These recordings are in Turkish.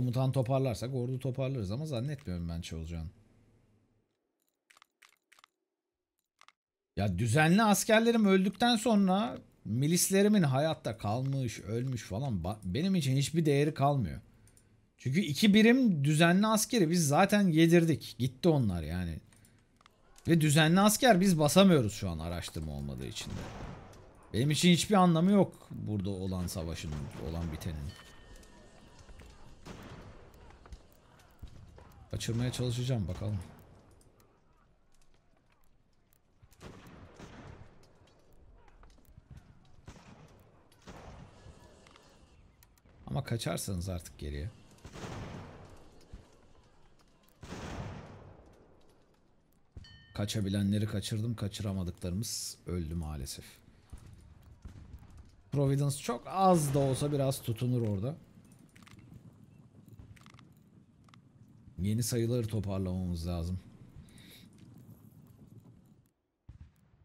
Komutan toparlarsak ordu toparlarız ama zannetmiyorum ben şey olacağını. Ya düzenli askerlerim öldükten sonra milislerimin hayatta kalmış, ölmüş falan benim için hiçbir değeri kalmıyor. Çünkü iki birim düzenli askeri biz zaten yedirdik. Gitti onlar yani. Ve düzenli asker biz basamıyoruz şu an araştırma olmadığı için de. Benim için hiçbir anlamı yok burada olan savaşın, olan bitenin. Kaçırmaya çalışacağım bakalım. Ama kaçarsanız artık geriye. Kaçabilenleri kaçırdım, kaçıramadıklarımız öldü maalesef. Providence çok az da olsa biraz tutunur orada. Yeni sayıları toparlamamız lazım.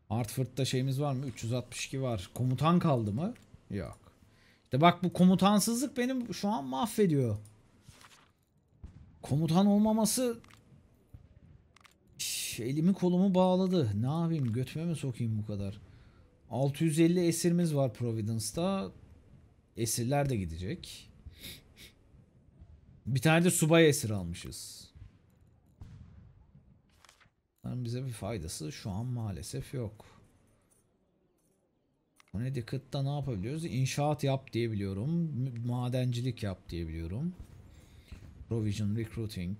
Hartford'da şeyimiz var mı? 362 var. Komutan kaldı mı? Yok. İşte bak bu komutansızlık benim şu an mahvediyor. Komutan olmaması elimi kolumu bağladı. Ne yapayım? Götüme mi sokayım bu kadar? 650 esirimiz var Providence'da. Esirler de gidecek. Bir tane de subay esir almışız. Bunların bize bir faydası şu an maalesef yok. Connecticut'ta ne ne yapabiliyoruz? İnşaat yap diyebiliyorum, Madencilik yap diyebiliyorum. Provision Recruiting.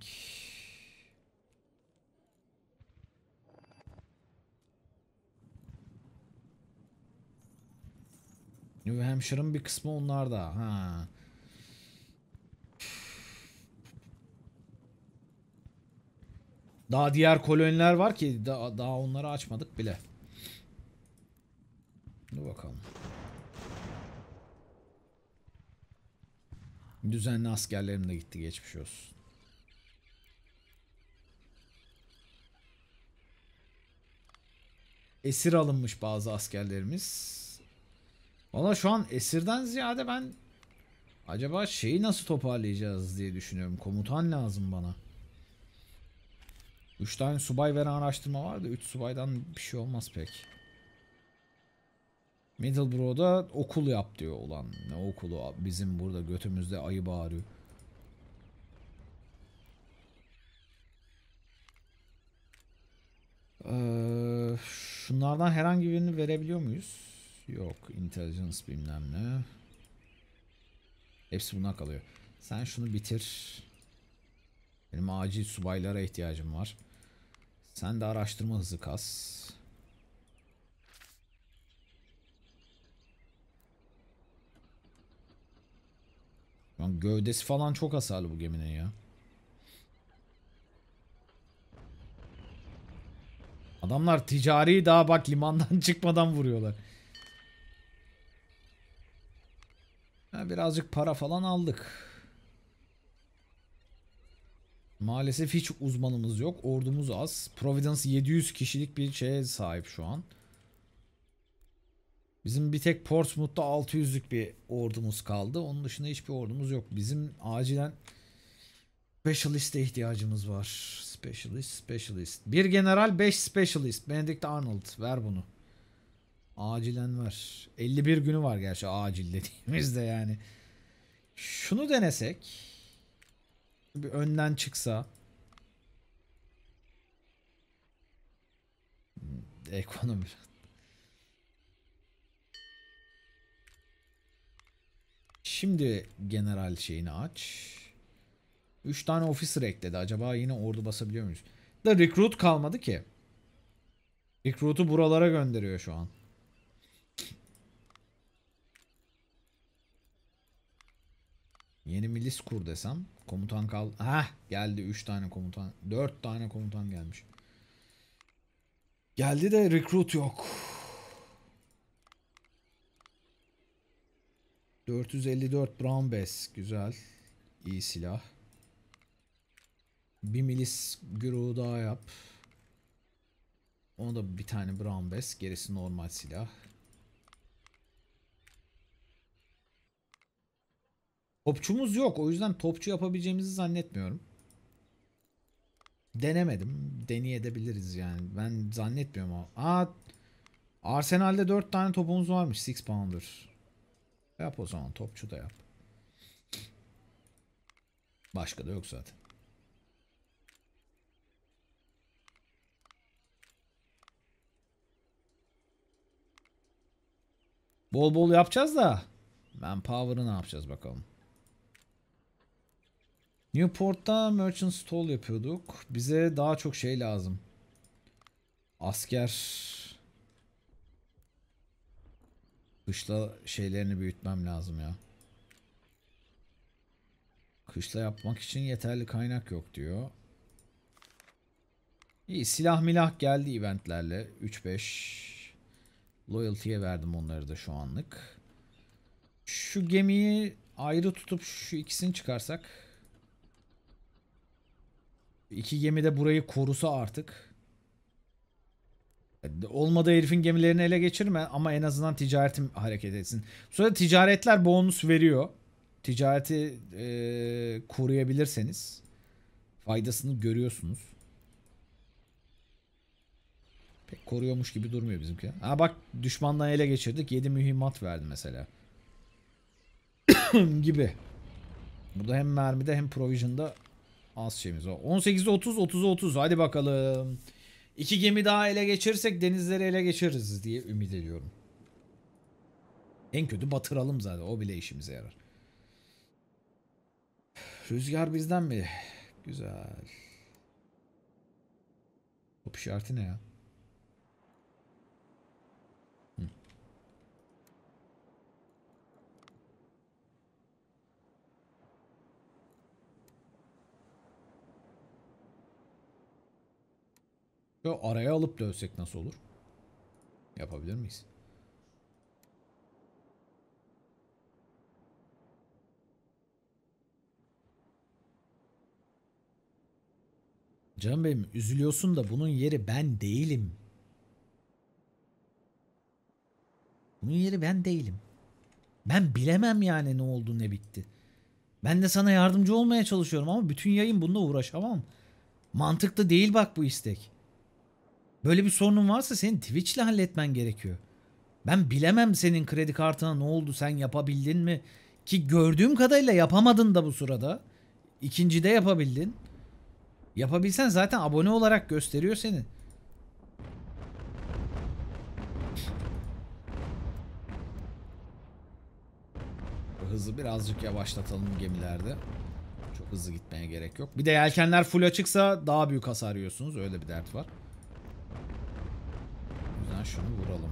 New Hampshire'ın bir kısmı onlar da. Ha. Daha diğer koloniler var ki daha, daha onları açmadık bile. Dur bakalım. Düzenli askerlerim de gitti geçmiş olsun. Esir alınmış bazı askerlerimiz. Valla şu an esirden ziyade ben acaba şeyi nasıl toparlayacağız diye düşünüyorum. Komutan lazım bana. 3 tane subay veren araştırma var da 3 subaydan bir şey olmaz pek. Middleborough'da okul yap diyor ulan. Ne okulu bizim burada götümüzde ayı bağırıyor. Ee, şunlardan herhangi birini verebiliyor muyuz? Yok. Intelligence bilmem ne. Hepsi buna kalıyor. Sen şunu bitir. Benim acil subaylara ihtiyacım var. Sen de araştırma hızı kas. Lan gövdesi falan çok hasarlı bu geminin ya. Adamlar ticari daha bak limandan çıkmadan vuruyorlar. Ha, birazcık para falan aldık. Maalesef hiç uzmanımız yok. Ordumuz az. Providence 700 kişilik bir şeye sahip şu an. Bizim bir tek Portsmouth'ta 600'lük bir ordumuz kaldı. Onun dışında hiçbir ordumuz yok. Bizim acilen specialist'e ihtiyacımız var. Specialist, specialist. Bir general, 5 specialist. Benedict Arnold. Ver bunu. Acilen ver. 51 günü var gerçi acil dediğimizde yani. Şunu denesek bir önden çıksa hmm, ekonomi Şimdi general şeyini aç. 3 tane officer ekledi. Acaba yine ordu basabiliyor muyuz? Da recruit kalmadı ki. Recruit'u buralara gönderiyor şu an. Yeni milis kur desem. Komutan kal. Ha geldi 3 tane komutan. 4 tane komutan gelmiş. Geldi de recruit yok. 454 Brown Bass. Güzel. İyi silah. Bir milis güruğu daha yap. Onu da bir tane Brown Bass. Gerisi normal silah. Topçumuz yok. O yüzden topçu yapabileceğimizi zannetmiyorum. Denemedim. Deneyebiliriz yani. Ben zannetmiyorum o. Aa, Arsenal'de 4 tane topumuz varmış. 6 pounder. Yap o zaman. Topçu da yap. Başka da yok zaten. Bol bol yapacağız da. Ben power'ı ne yapacağız bakalım. Newport'ta merchant stall yapıyorduk. Bize daha çok şey lazım. Asker Kışla şeylerini büyütmem lazım ya. Kışla yapmak için yeterli kaynak yok diyor. İyi silah milah geldi eventlerle. 3-5 Loyalty'ye verdim onları da şu anlık. Şu gemiyi ayrı tutup şu ikisini çıkarsak İki gemi de burayı korusa artık. E, Olmadı herifin gemilerini ele geçirme ama en azından ticaretim hareket etsin. Sonra ticaretler bonus veriyor. Ticareti e, koruyabilirseniz faydasını görüyorsunuz. Pek koruyormuş gibi durmuyor bizimki. Ha bak düşmandan ele geçirdik. 7 mühimmat verdi mesela. gibi. Burada hem mermide hem provision'da Az şeyimiz o. 18'de 30, 30'a 30. Hadi bakalım. İki gemi daha ele geçirsek denizleri ele geçiririz diye ümit ediyorum. En kötü batıralım zaten. O bile işimize yarar. Rüzgar bizden mi? Güzel. Top işareti ne ya? Şöyle araya alıp dövsek nasıl olur? Yapabilir miyiz? Can benim üzülüyorsun da bunun yeri ben değilim. Bunun yeri ben değilim. Ben bilemem yani ne oldu ne bitti. Ben de sana yardımcı olmaya çalışıyorum ama bütün yayın bununla uğraşamam. Mantıklı değil bak bu istek. Böyle bir sorunun varsa senin Twitch'le halletmen gerekiyor. Ben bilemem senin kredi kartına ne oldu sen yapabildin mi? Ki gördüğüm kadarıyla yapamadın da bu sırada. İkincide yapabildin. Yapabilsen zaten abone olarak gösteriyor seni. Hızı birazcık yavaşlatalım gemilerde. Çok hızlı gitmeye gerek yok. Bir de yelkenler full açıksa daha büyük hasar yiyorsunuz. Öyle bir dert var şunu vuralım.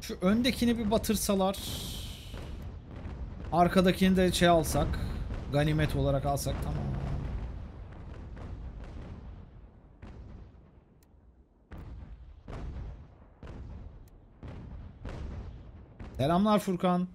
Şu öndekini bir batırsalar. Arkadakini de şey alsak. Ganimet olarak alsak tamam. Selamlar Furkan.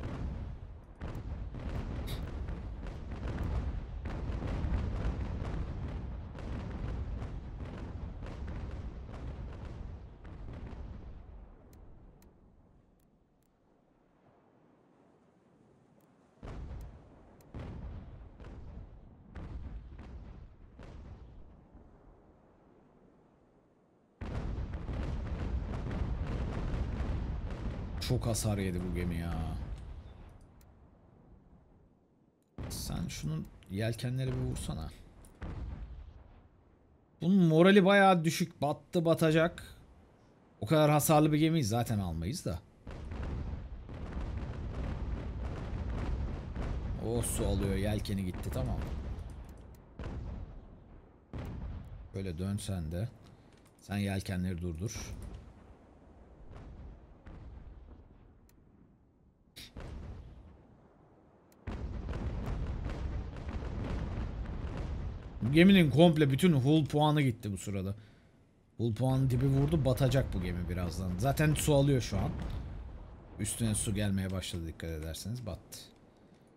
çok hasar yedi bu gemi ya. Sen şunun yelkenleri bir vursana. Bunun morali bayağı düşük. Battı batacak. O kadar hasarlı bir gemiyi zaten almayız da. O oh, su alıyor. Yelkeni gitti. Tamam. Böyle dönsen de. Sen yelkenleri durdur. geminin komple bütün hull puanı gitti bu sırada. Hull puanı dibi vurdu batacak bu gemi birazdan. Zaten su alıyor şu an. Üstüne su gelmeye başladı dikkat ederseniz battı.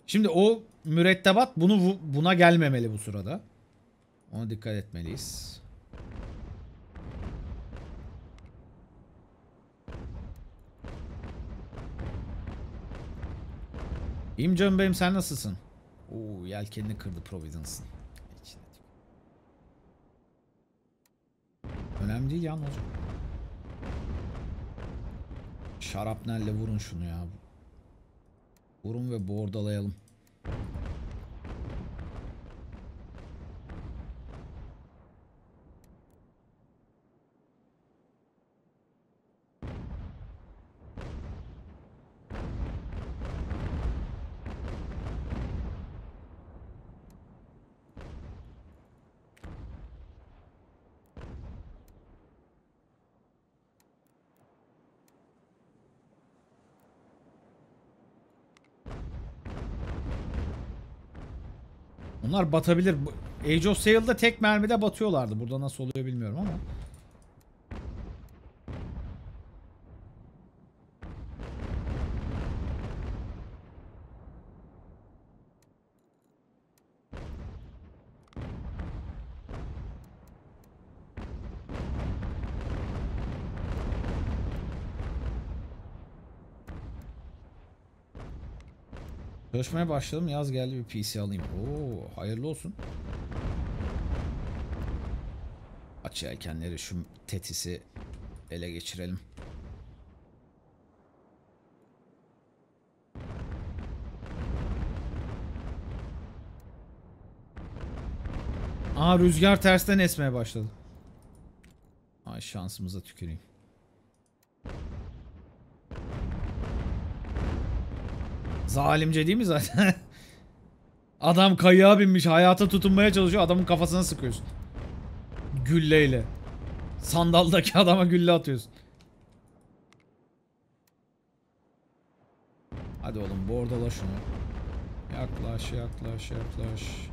Şimdi o mürettebat bunu buna gelmemeli bu sırada. Ona dikkat etmeliyiz. İyiyim canım benim sen nasılsın? Oo yelkenini kırdı Providence'ın. Önemli değil ya ne olacak? Şarapnelle vurun şunu ya. Vurun ve bordalayalım. Bunlar batabilir. Age of Sail'da tek mermide batıyorlardı. Burada nasıl oluyor bilmiyorum ama. Çalışmaya başladım. Yaz geldi bir PC alayım. Oo, hayırlı olsun. Aç yelkenleri şu tetisi ele geçirelim. Aa rüzgar tersten esmeye başladı. Ay şansımıza tüküreyim. Zalimce değil mi zaten? Adam kayığa binmiş hayata tutunmaya çalışıyor adamın kafasına sıkıyorsun. Gülleyle. Sandaldaki adama gülle atıyorsun. Hadi oğlum bordala şunu. Yaklaş yaklaş yaklaş.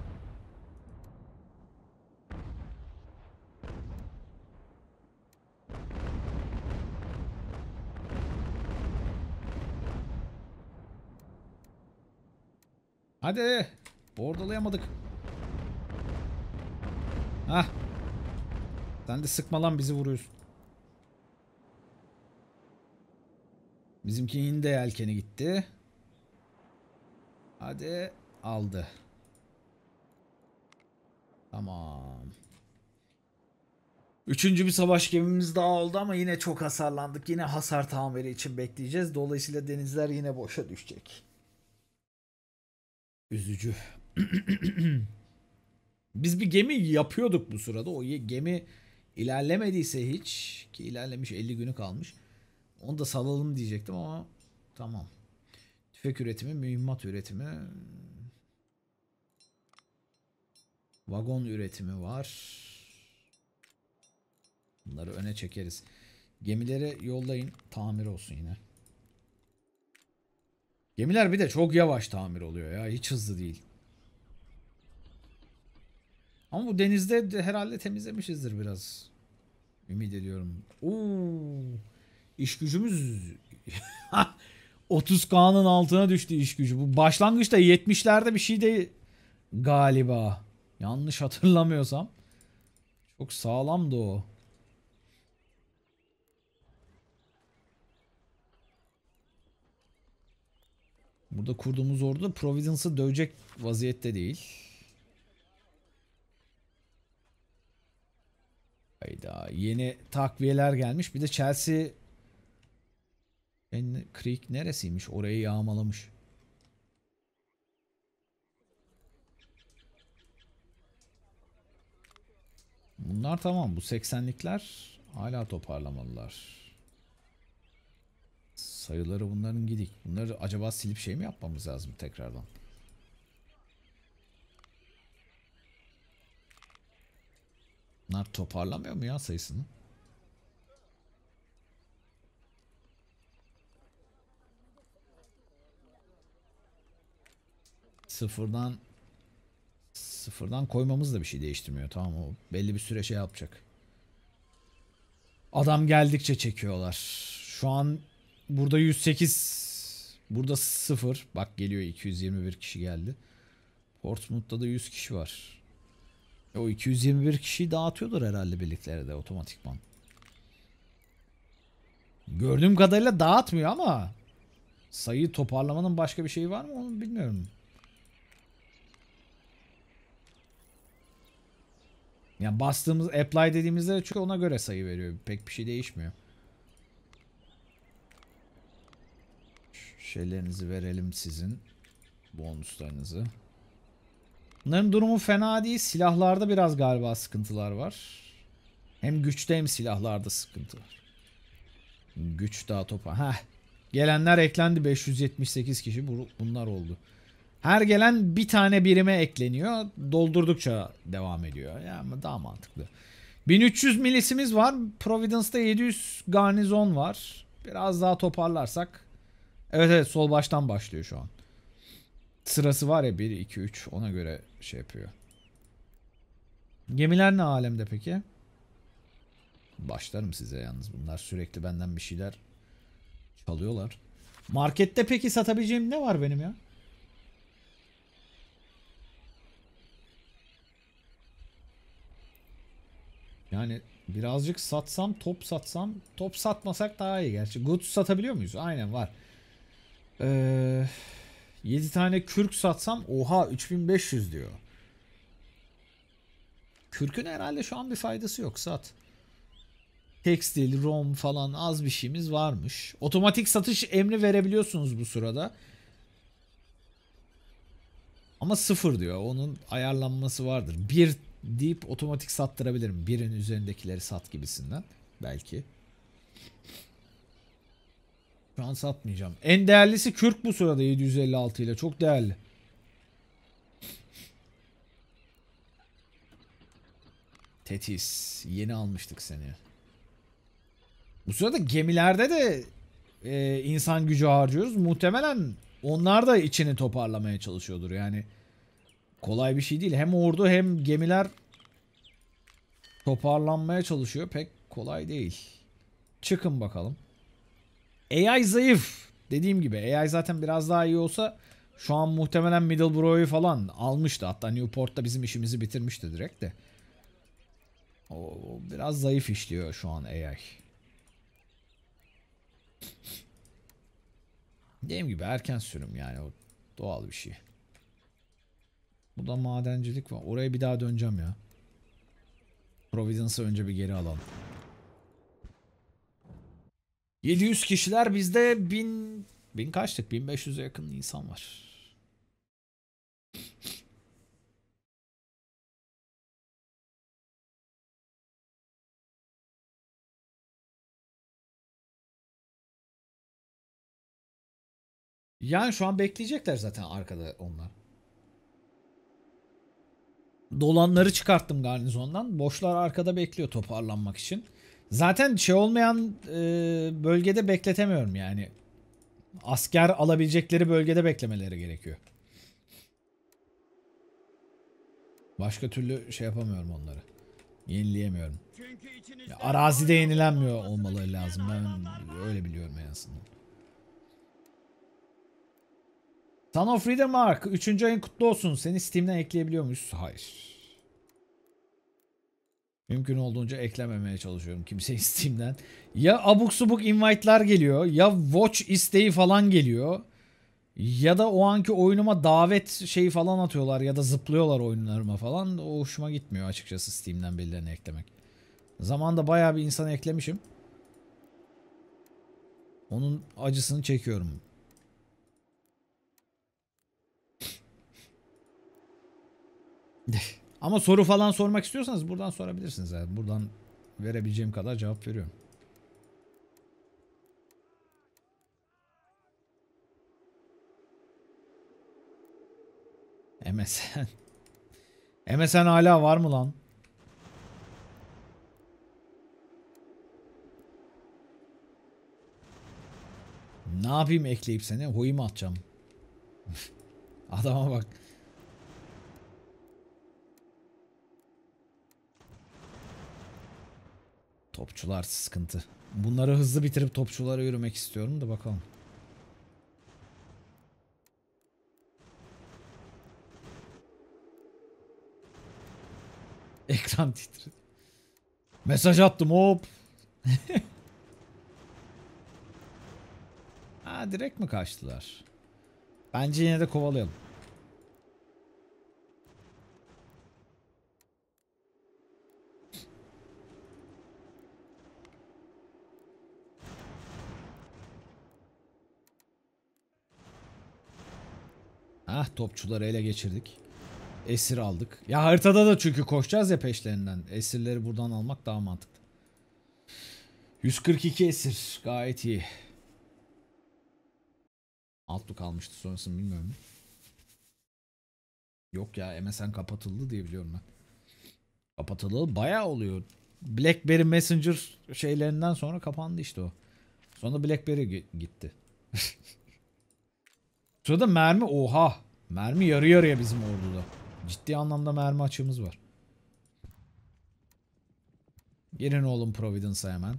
Hadi. Bordalayamadık. Hah. Sen de sıkmalan bizi vuruyorsun. Bizimkinin de yelkeni gitti. Hadi aldı. Tamam. Üçüncü bir savaş gemimiz daha oldu ama yine çok hasarlandık. Yine hasar tamiri için bekleyeceğiz. Dolayısıyla denizler yine boşa düşecek. Üzücü. Biz bir gemi yapıyorduk bu sırada. O gemi ilerlemediyse hiç ki ilerlemiş 50 günü kalmış. Onu da salalım diyecektim ama tamam. Tüfek üretimi, mühimmat üretimi. Vagon üretimi var. Bunları öne çekeriz. Gemilere yollayın. Tamir olsun yine. Gemiler bir de çok yavaş tamir oluyor ya. Hiç hızlı değil. Ama bu denizde de herhalde temizlemişizdir biraz. Ümit ediyorum. Oo, iş gücümüz 30K'nın altına düştü iş gücü. Bu başlangıçta 70'lerde bir şey de galiba. Yanlış hatırlamıyorsam. Çok sağlamdı o. Burada kurduğumuz ordu Providence'ı dövecek vaziyette değil. Hayda. Yeni takviyeler gelmiş. Bir de Chelsea en Creek neresiymiş? Orayı yağmalamış. Bunlar tamam. Bu 80'likler hala toparlamalılar. Sayıları bunların gidik. Bunları acaba silip şey mi yapmamız lazım tekrardan? Bunlar toparlamıyor mu ya sayısını? Sıfırdan sıfırdan koymamız da bir şey değiştirmiyor. Tamam o belli bir süre şey yapacak. Adam geldikçe çekiyorlar. Şu an Burada 108. Burada 0. Bak geliyor 221 kişi geldi. Portsmouth'ta da 100 kişi var. O 221 kişiyi dağıtıyordur herhalde birliklere de otomatikman. Gördüğüm kadarıyla dağıtmıyor ama sayı toparlamanın başka bir şeyi var mı onu bilmiyorum. Yani bastığımız apply dediğimizde çünkü ona göre sayı veriyor. Pek bir şey değişmiyor. şeylerinizi verelim sizin. Bonuslarınızı. Bunların durumu fena değil. Silahlarda biraz galiba sıkıntılar var. Hem güçte hem silahlarda sıkıntı var. Güç daha topa. Heh. Gelenler eklendi 578 kişi. Bunlar oldu. Her gelen bir tane birime ekleniyor. Doldurdukça devam ediyor. Yani daha mantıklı. 1300 milisimiz var. Providence'da 700 garnizon var. Biraz daha toparlarsak Evet evet sol baştan başlıyor şu an. Sırası var ya 1, 2, 3 ona göre şey yapıyor. Gemiler ne alemde peki? Başlarım size yalnız bunlar sürekli benden bir şeyler çalıyorlar. Markette peki satabileceğim ne var benim ya? Yani birazcık satsam, top satsam, top satmasak daha iyi gerçi. Goods satabiliyor muyuz? Aynen var. Ee, 7 tane kürk satsam oha 3500 diyor. Kürkün herhalde şu an bir faydası yok sat. Tekstil, rom falan az bir şeyimiz varmış. Otomatik satış emri verebiliyorsunuz bu sırada. Ama sıfır diyor. Onun ayarlanması vardır. Bir deyip otomatik sattırabilirim. Birin üzerindekileri sat gibisinden. Belki. Şu an satmayacağım. En değerlisi Kürk bu sırada 756 ile. Çok değerli. Tetis. Yeni almıştık seni. Bu sırada gemilerde de e, insan gücü harcıyoruz. Muhtemelen onlar da içini toparlamaya çalışıyordur. Yani kolay bir şey değil. Hem ordu hem gemiler toparlanmaya çalışıyor. Pek kolay değil. Çıkın bakalım. AI zayıf. Dediğim gibi AI zaten biraz daha iyi olsa şu an muhtemelen Middlebrough'u falan almıştı. Hatta Newport'ta bizim işimizi bitirmişti direkt de. O biraz zayıf işliyor şu an AI. Dediğim gibi erken sürüm yani o doğal bir şey. Bu da madencilik var. Oraya bir daha döneceğim ya. Providence'ı önce bir geri alalım. 700 kişiler bizde 1000 1000 kaçtık? 1500'e yakın insan var. Yani şu an bekleyecekler zaten arkada onlar. Dolanları çıkarttım garnizondan. Boşlar arkada bekliyor toparlanmak için. Zaten şey olmayan e, bölgede bekletemiyorum yani. Asker alabilecekleri bölgede beklemeleri gerekiyor. Başka türlü şey yapamıyorum onları. Yenileyemiyorum. Ya, de yenilenmiyor olmaları lazım. Ben öyle biliyorum en azından. Son of Reader Mark üçüncü ayın kutlu olsun. Seni Steam'den ekleyebiliyor muyuz? Hayır. Mümkün olduğunca eklememeye çalışıyorum kimse isteğimden. Ya abuk subuk invite'lar geliyor ya watch isteği falan geliyor. Ya da o anki oyunuma davet şeyi falan atıyorlar ya da zıplıyorlar oyunlarıma falan. O hoşuma gitmiyor açıkçası Steam'den birilerini eklemek. Zamanda bayağı bir insan eklemişim. Onun acısını çekiyorum. Deh. Ama soru falan sormak istiyorsanız buradan sorabilirsiniz. Yani. Buradan verebileceğim kadar cevap veriyorum. MSN. MSN hala var mı lan? Ne yapayım ekleyip seni? Huyumu atacağım. Adama bak. Topçular sıkıntı. Bunları hızlı bitirip topçulara yürümek istiyorum da bakalım. Ekran titredi. Mesaj attım hop. ha direkt mi kaçtılar? Bence yine de kovalayalım. Ah topçuları ele geçirdik. Esir aldık. Ya haritada da çünkü koşacağız ya peşlerinden. Esirleri buradan almak daha mantıklı. 142 esir. Gayet iyi. Outlook kalmıştı sonrasını bilmiyorum. Yok ya MSN kapatıldı diye biliyorum ben. Kapatıldı, bayağı oluyor. Blackberry Messenger şeylerinden sonra kapandı işte o. Sonra Blackberry gitti. Şurada mermi oha. Mermi yarı yarıya bizim orduda. Ciddi anlamda mermi açığımız var. Gelin oğlum Providence'a hemen.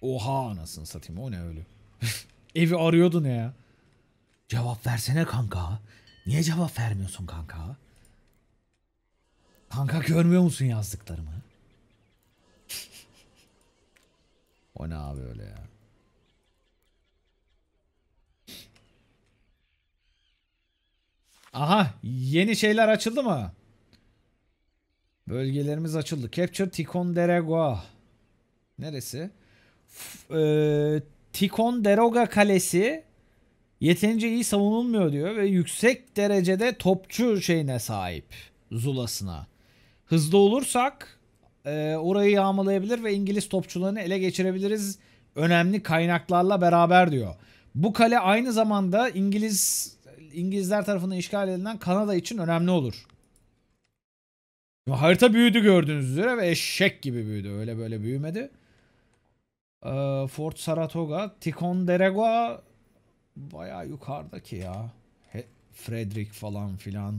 Oha anasını satayım o ne öyle. Evi arıyordun ya. Cevap versene kanka. Niye cevap vermiyorsun kanka? Kanka görmüyor musun yazdıklarımı? o ne abi öyle ya? Aha yeni şeyler açıldı mı? Bölgelerimiz açıldı. Capture Ticonderoga. Neresi? F e Ticonderoga Kalesi yeterince iyi savunulmuyor diyor ve yüksek derecede topçu şeyine sahip. Zulasına hızlı olursak e, orayı yağmalayabilir ve İngiliz topçularını ele geçirebiliriz önemli kaynaklarla beraber diyor. Bu kale aynı zamanda İngiliz İngilizler tarafından işgal edilen Kanada için önemli olur. Harita büyüdü gördüğünüz üzere ve eşek gibi büyüdü. Öyle böyle büyümedi. E, Fort Saratoga, Ticonderoga bayağı yukarıdaki ya. Frederick falan filan.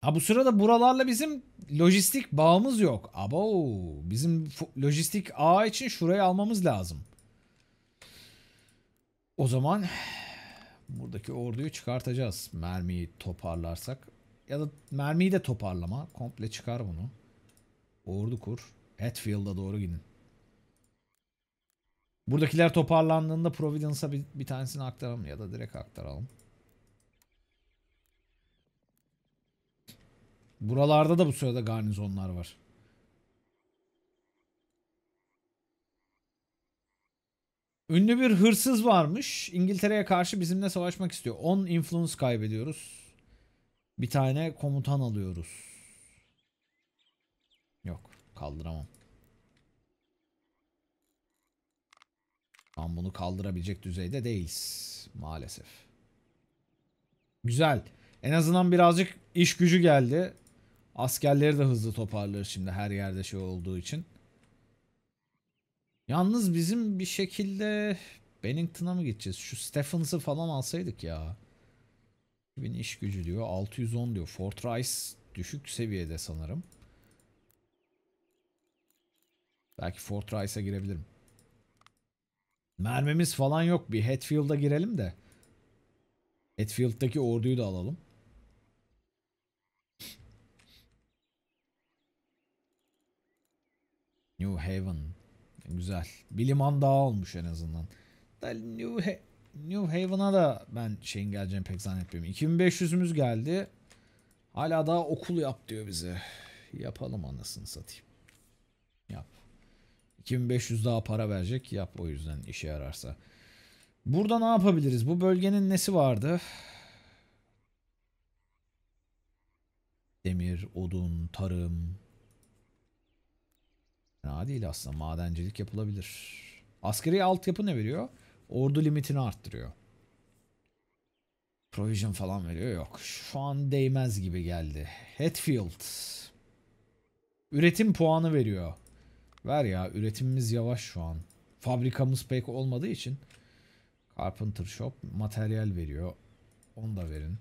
Ha bu sırada buralarla bizim lojistik bağımız yok. Abo bizim lojistik ağ için şurayı almamız lazım. O zaman buradaki orduyu çıkartacağız. Mermiyi toparlarsak ya da mermiyi de toparlama. Komple çıkar bunu. Ordu kur. Hatfield'a doğru gidin. Buradakiler toparlandığında Providence'a bir, bir tanesini aktaralım ya da direkt aktaralım. Buralarda da bu sırada garnizonlar var. Ünlü bir hırsız varmış. İngiltere'ye karşı bizimle savaşmak istiyor. 10 influence kaybediyoruz. Bir tane komutan alıyoruz. Yok kaldıramam. Tam bunu kaldırabilecek düzeyde değiliz maalesef. Güzel. En azından birazcık iş gücü geldi. Askerleri de hızlı toparlar. şimdi her yerde şey olduğu için. Yalnız bizim bir şekilde Bennington'a mı gideceğiz? Şu Stephens'ı falan alsaydık ya. 2000 iş gücü diyor. 610 diyor. Fort Rice düşük seviyede sanırım. Belki Fort Rice'a girebilirim. Mermimiz falan yok. Bir Hatfield'a girelim de. Hatfield'daki orduyu da alalım. New Haven. Güzel. Bir liman daha olmuş en azından. New, ha New Haven'a da ben şeyin geleceğini pek zannetmiyorum. 2500'ümüz geldi. Hala daha okul yap diyor bize. Yapalım anasını satayım. Yap. 2500 daha para verecek. Yap o yüzden işe yararsa. Burada ne yapabiliriz? Bu bölgenin nesi vardı? Demir, odun, tarım, Fena değil aslında madencilik yapılabilir. Askeri altyapı ne veriyor? Ordu limitini arttırıyor. Provision falan veriyor yok. Şu an değmez gibi geldi. Hatfield. Üretim puanı veriyor. Ver ya üretimimiz yavaş şu an. Fabrikamız pek olmadığı için. Carpenter Shop materyal veriyor. Onu da verin.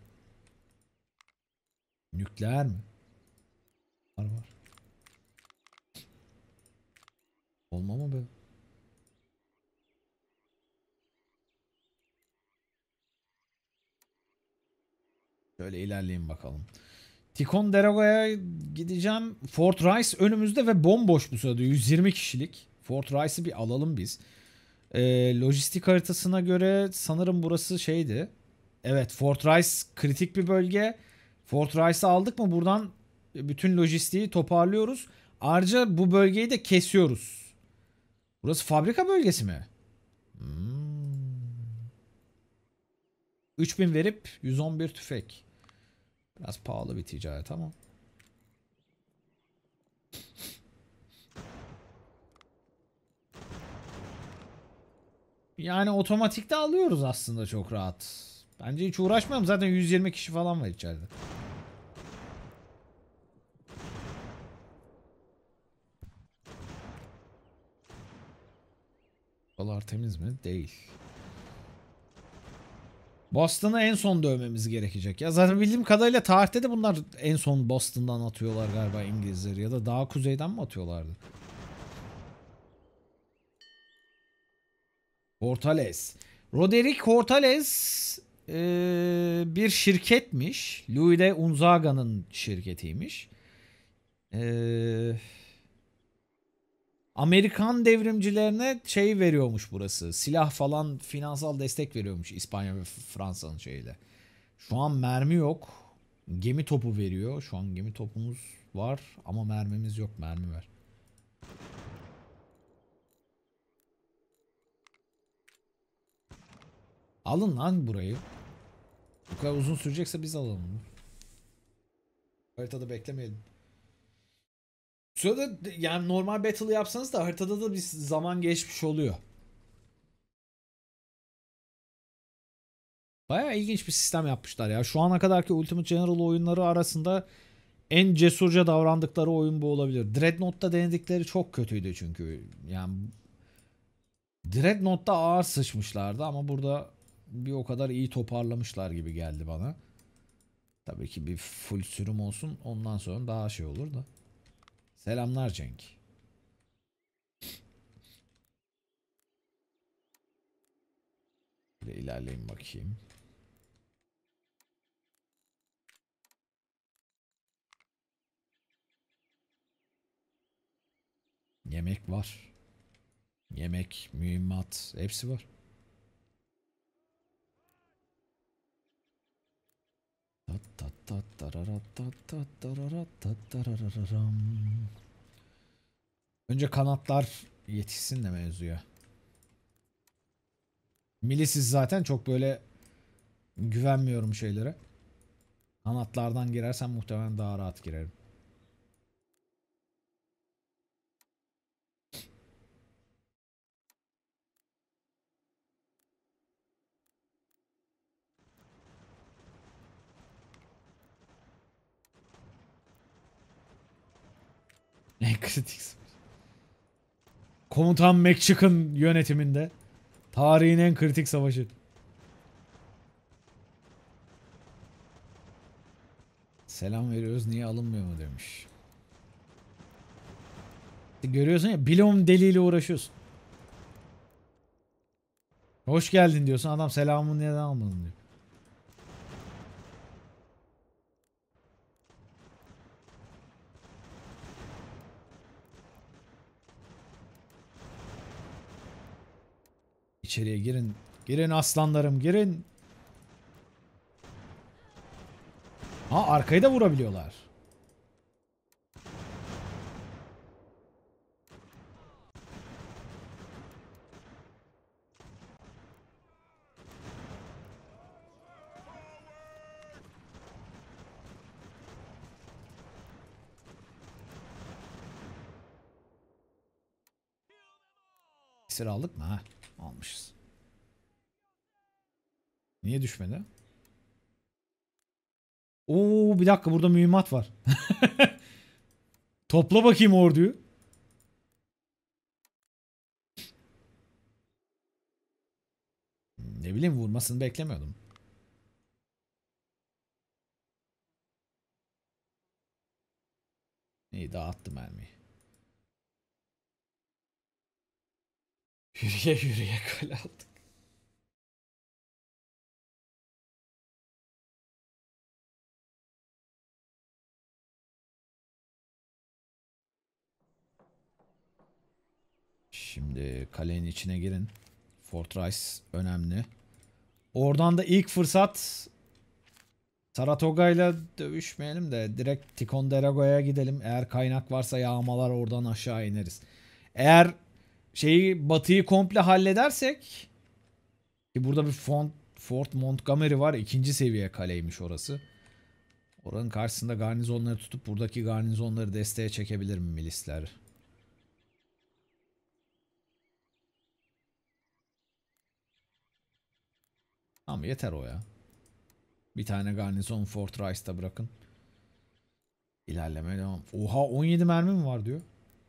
Nükleer mi? Var var. Olma mı be? Şöyle ilerleyin bakalım. Tikon Derago'ya gideceğim. Fort Rice önümüzde ve bomboş bu sırada. 120 kişilik. Fort Rice'ı bir alalım biz. Ee, lojistik haritasına göre sanırım burası şeydi. Evet Fort Rice kritik bir bölge. Fort Rice'ı aldık mı buradan bütün lojistiği toparlıyoruz. Ayrıca bu bölgeyi de kesiyoruz. Burası fabrika bölgesi mi? Hmm. 3000 verip 111 tüfek. Biraz pahalı bir ticaret ama. Yani otomatikte alıyoruz aslında çok rahat. Bence hiç uğraşmam. Zaten 120 kişi falan var içeride. Buralar temiz mi? Değil. Boston'ı en son dövmemiz gerekecek. Ya zaten bildiğim kadarıyla tarihte de bunlar en son Boston'dan atıyorlar galiba İngilizleri ya da daha kuzeyden mi atıyorlardı? Hortales. Roderick Hortales ee, bir şirketmiş. Louis de Unzaga'nın şirketiymiş. Eee Amerikan devrimcilerine şey veriyormuş burası. Silah falan finansal destek veriyormuş İspanya ve Fransa'nın şeyle. Şu an mermi yok. Gemi topu veriyor. Şu an gemi topumuz var ama mermimiz yok. Mermi ver. Alın lan burayı. Bu kadar uzun sürecekse biz alalım. Haritada beklemeyelim. Sırada yani normal battle yapsanız da haritada da bir zaman geçmiş oluyor. Baya ilginç bir sistem yapmışlar ya. Şu ana kadarki Ultimate General oyunları arasında en cesurca davrandıkları oyun bu olabilir. Dreadnought'ta denedikleri çok kötüydü çünkü. Yani Dreadnought'ta ağır sıçmışlardı ama burada bir o kadar iyi toparlamışlar gibi geldi bana. Tabii ki bir full sürüm olsun ondan sonra daha şey olur da. Selamlar Cenk. Şöyle ilerleyin bakayım. Yemek var. Yemek, mühimmat hepsi var. Önce kanatlar yetişsin de mevzuya. Milisiz zaten çok böyle güvenmiyorum şeylere. Kanatlardan girersem muhtemelen daha rahat girerim. En kritik Komutan McChicken yönetiminde. Tarihin en kritik savaşı. Selam veriyoruz niye alınmıyor mu demiş. E, görüyorsun ya bilom deliyle uğraşıyorsun. Hoş geldin diyorsun adam selamını neden almadın diyor. İçeriye girin. Girin aslanlarım girin. Ha arkayı da vurabiliyorlar. Esir aldık mı ha? Almışız. Niye düşmedi? Oo bir dakika burada mühimmat var. Topla bakayım orduyu. Hmm, ne bileyim vurmasını beklemiyordum. İyi dağıttım mermiyi. Yürüye yürüye gol aldık. Şimdi kalenin içine girin. Fortress önemli. Oradan da ilk fırsat Saratoga ile dövüşmeyelim de direkt Ticonderogo'ya gidelim. Eğer kaynak varsa yağmalar oradan aşağı ineriz. Eğer şeyi batıyı komple halledersek ki burada bir Font, Fort Montgomery var. ikinci seviye kaleymiş orası. Oranın karşısında garnizonları tutup buradaki garnizonları desteğe çekebilir mi milisler? Tamam yeter o ya. Bir tane garnizon Fort Rice'da bırakın. İlerleme devam. Oha 17 mermi mi var diyor.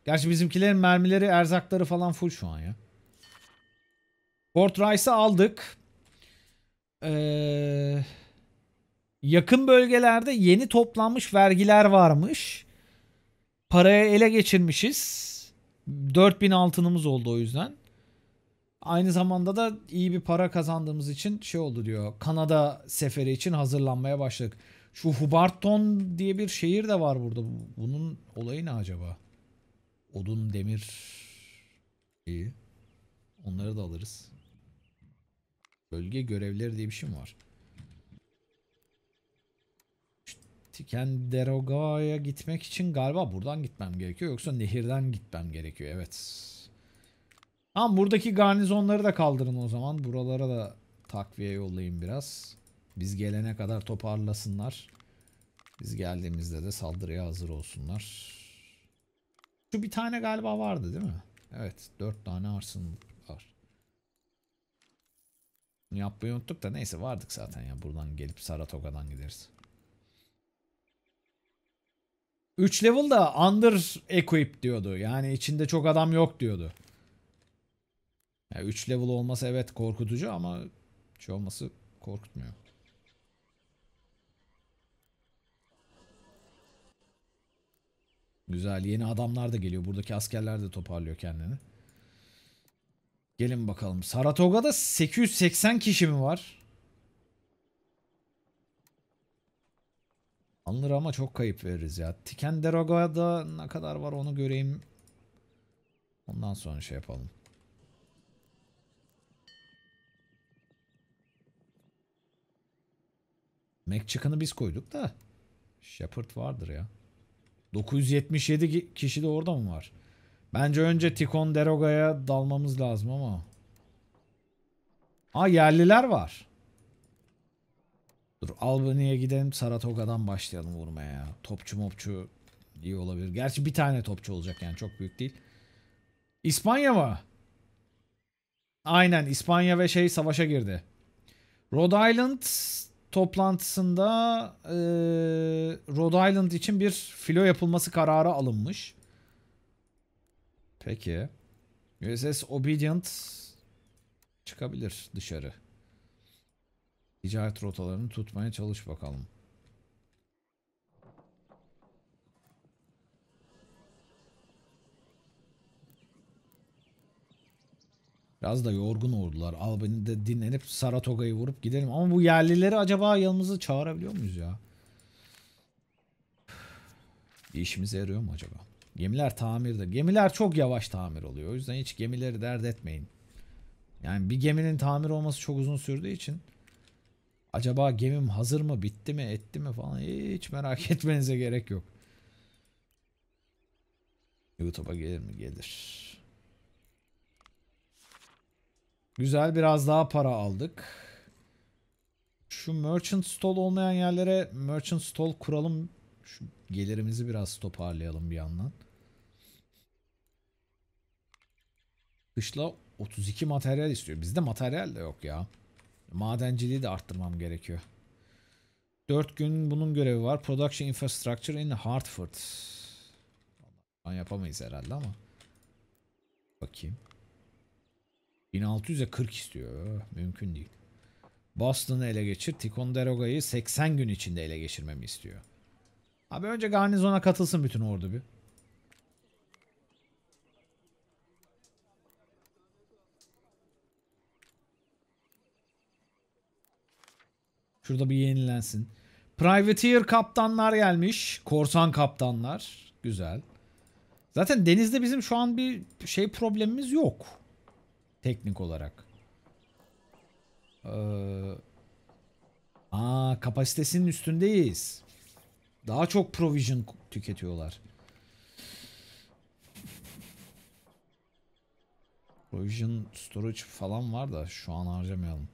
Gerçi bizimkilerin mermileri, erzakları falan full şu an ya. Fort Rice'ı aldık. Ee, yakın bölgelerde yeni toplanmış vergiler varmış. Paraya ele geçirmişiz. 4000 altınımız oldu o yüzden. Aynı zamanda da iyi bir para kazandığımız için şey oldu diyor. Kanada seferi için hazırlanmaya başladık. Şu Hubarton diye bir şehir de var burada. Bunun olayı ne acaba? Odun, demir. İyi. Onları da alırız. Bölge görevleri diye bir şey mi var? Tikenderoga'ya gitmek için galiba buradan gitmem gerekiyor. Yoksa nehirden gitmem gerekiyor. Evet. Tamam buradaki garnizonları da kaldırın o zaman. Buralara da takviye yollayayım biraz. Biz gelene kadar toparlasınlar. Biz geldiğimizde de saldırıya hazır olsunlar. Şu bir tane galiba vardı değil mi? Evet. Dört tane arsın var. yapmayı unuttuk da neyse vardık zaten ya. Buradan gelip Saratoga'dan gideriz. 3 level da under equip diyordu. Yani içinde çok adam yok diyordu. 3 yani level olması evet korkutucu ama şey olması korkutmuyor. Güzel. Yeni adamlar da geliyor. Buradaki askerler de toparlıyor kendini. Gelin bakalım. Saratoga'da 880 kişi mi var? Anlır ama çok kayıp veririz ya. Tikenderoga'da ne kadar var onu göreyim. Ondan sonra şey yapalım. McChicken'ı biz koyduk da Shepard vardır ya. 977 kişi de orada mı var? Bence önce Tikon Deroga'ya dalmamız lazım ama. Aa yerliler var. Dur Albany'ye gidelim Saratoga'dan başlayalım vurmaya ya. Topçu mopçu iyi olabilir. Gerçi bir tane topçu olacak yani çok büyük değil. İspanya mı? Aynen İspanya ve şey savaşa girdi. Rhode Island toplantısında e, Rhode Island için bir filo yapılması kararı alınmış. Peki. USS Obedient çıkabilir dışarı. Ticaret rotalarını tutmaya çalış bakalım. Biraz da yorgun oldular. Al beni de dinlenip Saratoga'yı vurup gidelim. Ama bu yerlileri acaba yanımıza çağırabiliyor muyuz ya? Bir işimize yarıyor mu acaba? Gemiler tamirde. Gemiler çok yavaş tamir oluyor. O yüzden hiç gemileri dert etmeyin. Yani bir geminin tamir olması çok uzun sürdüğü için acaba gemim hazır mı, bitti mi, etti mi falan hiç merak etmenize gerek yok. YouTube'a gelir mi? Gelir. Güzel biraz daha para aldık. Şu merchant stall olmayan yerlere merchant stall kuralım. Şu gelirimizi biraz toparlayalım bir yandan. Kışla 32 materyal istiyor. Bizde materyal de yok ya. Madenciliği de arttırmam gerekiyor. 4 gün bunun görevi var. Production Infrastructure in Hartford. Ben yapamayız herhalde ama. Bakayım. 1600'e 40 istiyor. Mümkün değil. Boston'ı ele geçir. Ticonderoga'yı 80 gün içinde ele geçirmemi istiyor. Abi önce garnizona katılsın bütün ordu bir. Şurada bir yenilensin. Privateer kaptanlar gelmiş. Korsan kaptanlar. Güzel. Zaten denizde bizim şu an bir şey problemimiz yok. Teknik olarak. Ee, aa, kapasitesinin üstündeyiz. Daha çok provision tüketiyorlar. Provision storage falan var da şu an harcamayalım.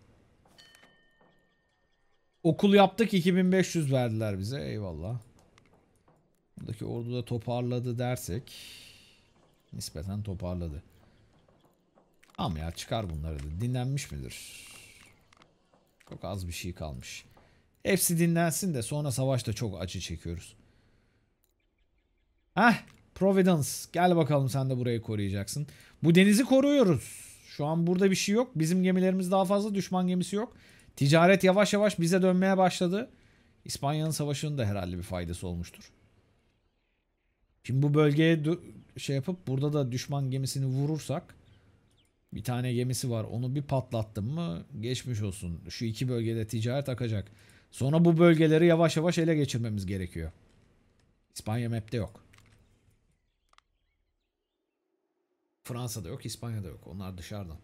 Okul yaptık 2500 verdiler bize eyvallah. Buradaki ordu da toparladı dersek nispeten toparladı. Tamam ya çıkar bunları da. Dinlenmiş midir? Çok az bir şey kalmış. Hepsi dinlensin de sonra savaşta çok acı çekiyoruz. Heh Providence gel bakalım sen de burayı koruyacaksın. Bu denizi koruyoruz. Şu an burada bir şey yok. Bizim gemilerimiz daha fazla düşman gemisi yok. Ticaret yavaş yavaş bize dönmeye başladı. İspanya'nın savaşının da herhalde bir faydası olmuştur. Şimdi bu bölgeye şey yapıp burada da düşman gemisini vurursak bir tane gemisi var. Onu bir patlattım mı geçmiş olsun. Şu iki bölgede ticaret akacak. Sonra bu bölgeleri yavaş yavaş ele geçirmemiz gerekiyor. İspanya map'te yok. Fransa'da yok, İspanya'da yok. Onlar dışarıdan.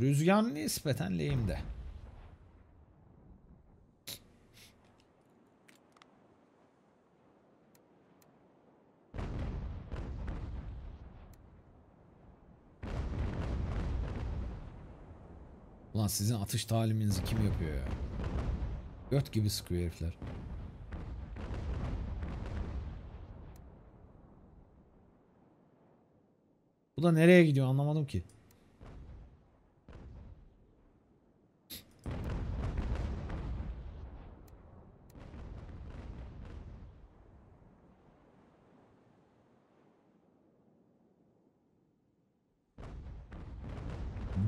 Rüzgar nispeten lehimde. Ulan sizin atış taliminizi kim yapıyor ya? Göt gibi sıkıyor herifler. Bu da nereye gidiyor anlamadım ki.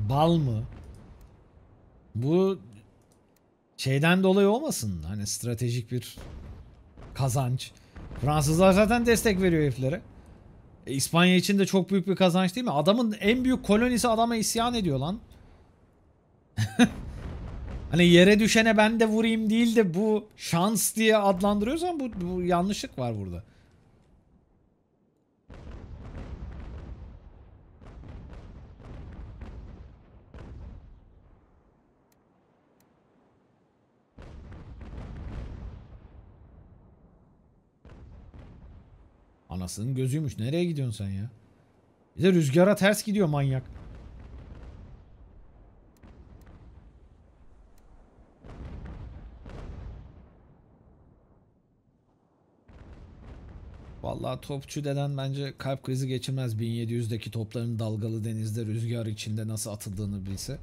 Bal mı? Bu şeyden dolayı olmasın. Hani stratejik bir kazanç. Fransızlar zaten destek veriyor heriflere. E, İspanya için de çok büyük bir kazanç değil mi? Adamın en büyük kolonisi adama isyan ediyor lan. hani yere düşene ben de vurayım değil de bu şans diye adlandırıyorsan bu, bu yanlışlık var burada. Anasının gözüymüş. Nereye gidiyorsun sen ya? Bir de rüzgara ters gidiyor manyak. Vallahi topçu deden bence kalp krizi geçirmez 1700'deki topların dalgalı denizde rüzgar içinde nasıl atıldığını bilse.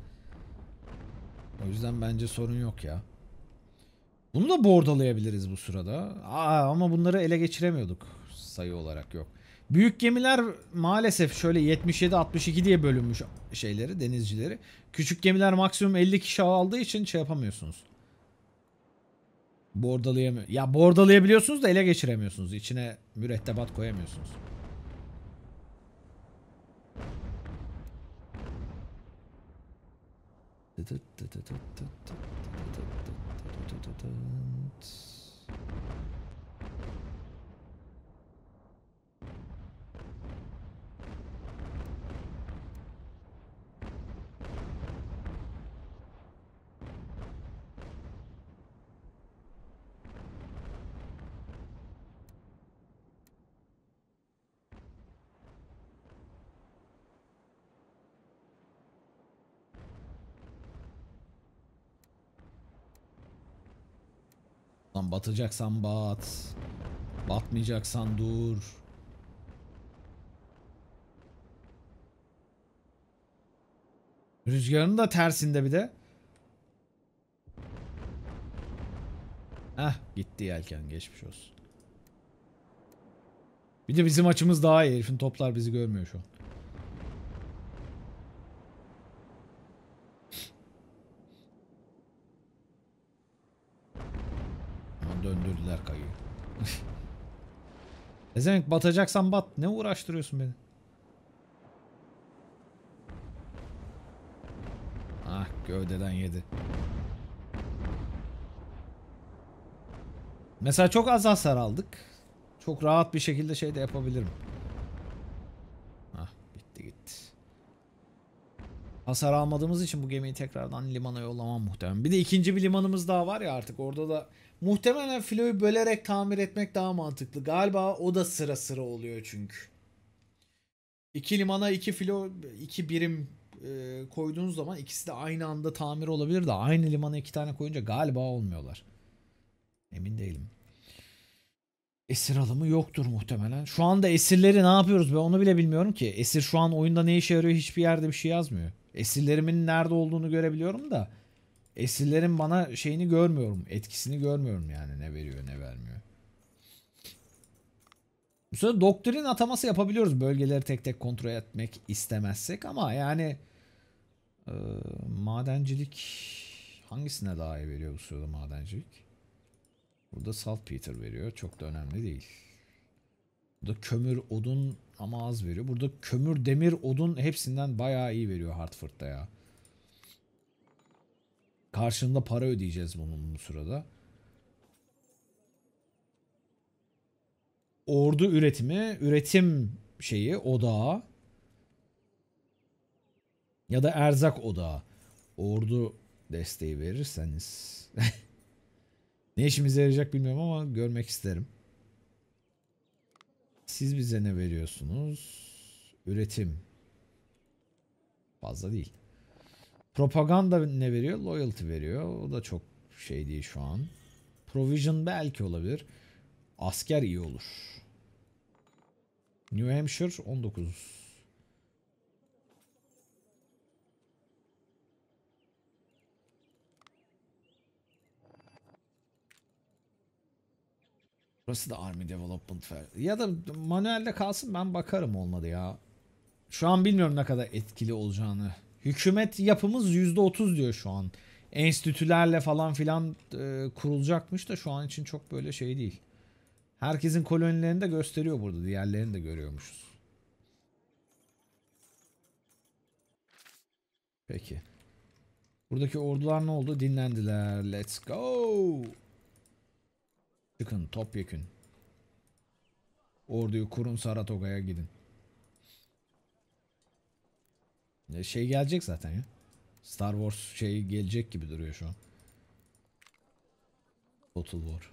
O yüzden bence sorun yok ya. Bunu da bordalayabiliriz bu sırada. Aa, ama bunları ele geçiremiyorduk sayı olarak yok. Büyük gemiler maalesef şöyle 77-62 diye bölünmüş şeyleri, denizcileri. Küçük gemiler maksimum 50 kişi aldığı için şey yapamıyorsunuz. Bordalayamıyor. Ya bordalayabiliyorsunuz da ele geçiremiyorsunuz. İçine mürettebat koyamıyorsunuz. Batacaksan bat. Batmayacaksan dur. Rüzgarın da tersinde bir de. Heh gitti yelken geçmiş olsun. Bir de bizim açımız daha iyi. Herifin toplar bizi görmüyor şu an. Ne demek batacaksan bat. Ne uğraştırıyorsun beni? Ah gövdeden yedi. Mesela çok az hasar aldık. Çok rahat bir şekilde şey de yapabilirim. Ah bitti gitti. Hasar almadığımız için bu gemiyi tekrardan limana yollamam muhtemelen. Bir de ikinci bir limanımız daha var ya artık orada da Muhtemelen filoyu bölerek tamir etmek daha mantıklı. Galiba o da sıra sıra oluyor çünkü. İki limana iki filo iki birim e, koyduğunuz zaman ikisi de aynı anda tamir olabilir de aynı limana iki tane koyunca galiba olmuyorlar. Emin değilim. Esir alımı yoktur muhtemelen. Şu anda esirleri ne yapıyoruz be onu bile bilmiyorum ki. Esir şu an oyunda ne işe yarıyor hiçbir yerde bir şey yazmıyor. Esirlerimin nerede olduğunu görebiliyorum da esirlerin bana şeyini görmüyorum. Etkisini görmüyorum yani ne veriyor ne vermiyor. Bu sefer doktrin ataması yapabiliyoruz bölgeleri tek tek kontrol etmek istemezsek ama yani e, madencilik hangisine daha iyi veriyor bu sırada madencilik? Burada saltpeter veriyor. Çok da önemli değil. Burada kömür, odun ama az veriyor. Burada kömür, demir, odun hepsinden bayağı iyi veriyor Hartford'da ya. Karşında para ödeyeceğiz bunun bu sırada. Ordu üretimi, üretim şeyi, odağı ya da erzak odağı. Ordu desteği verirseniz ne işimize yarayacak bilmiyorum ama görmek isterim. Siz bize ne veriyorsunuz? Üretim. Fazla değil. Propaganda ne veriyor? Loyalty veriyor. O da çok şey değil şu an. Provision belki olabilir. Asker iyi olur. New Hampshire 19. Burası da Army Development Fair. Ya da manuelde kalsın ben bakarım olmadı ya. Şu an bilmiyorum ne kadar etkili olacağını. Hükümet yapımız %30 diyor şu an. Enstitülerle falan filan e, kurulacakmış da şu an için çok böyle şey değil. Herkesin kolonilerini de gösteriyor burada. Diğerlerini de görüyormuşuz. Peki. Buradaki ordular ne oldu? Dinlendiler. Let's go. Çıkın topyekün. Orduyu kurun Saratoga'ya gidin. E, şey gelecek zaten ya. Star Wars şey gelecek gibi duruyor şu an. Total War.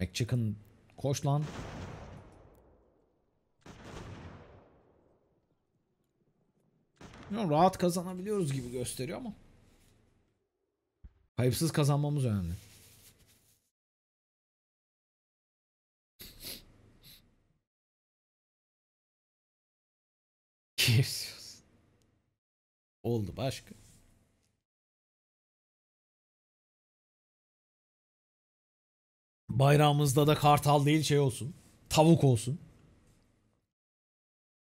McChicken koş lan. Rahat kazanabiliyoruz gibi gösteriyor ama. Kayıpsız kazanmamız önemli. Gears. Oldu başka. Bayrağımızda da kartal değil şey olsun. Tavuk olsun.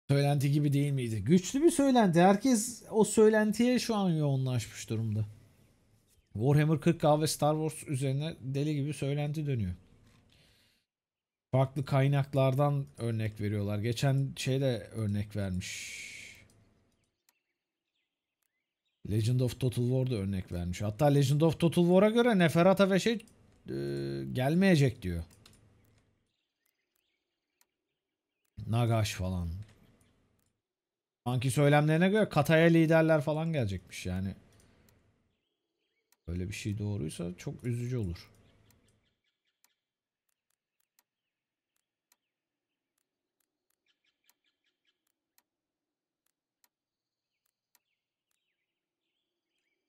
Söylenti gibi değil miydi? Güçlü bir söylenti. Herkes o söylentiye şu an yoğunlaşmış durumda. Warhammer 40K ve Star Wars üzerine deli gibi söylenti dönüyor farklı kaynaklardan örnek veriyorlar. Geçen şeyde örnek vermiş. Legend of Total War'da örnek vermiş. Hatta Legend of Total War'a göre Neferata ve şey e, gelmeyecek diyor. Nagash falan. Sanki söylemlerine göre Kataya liderler falan gelecekmiş yani. Böyle bir şey doğruysa çok üzücü olur.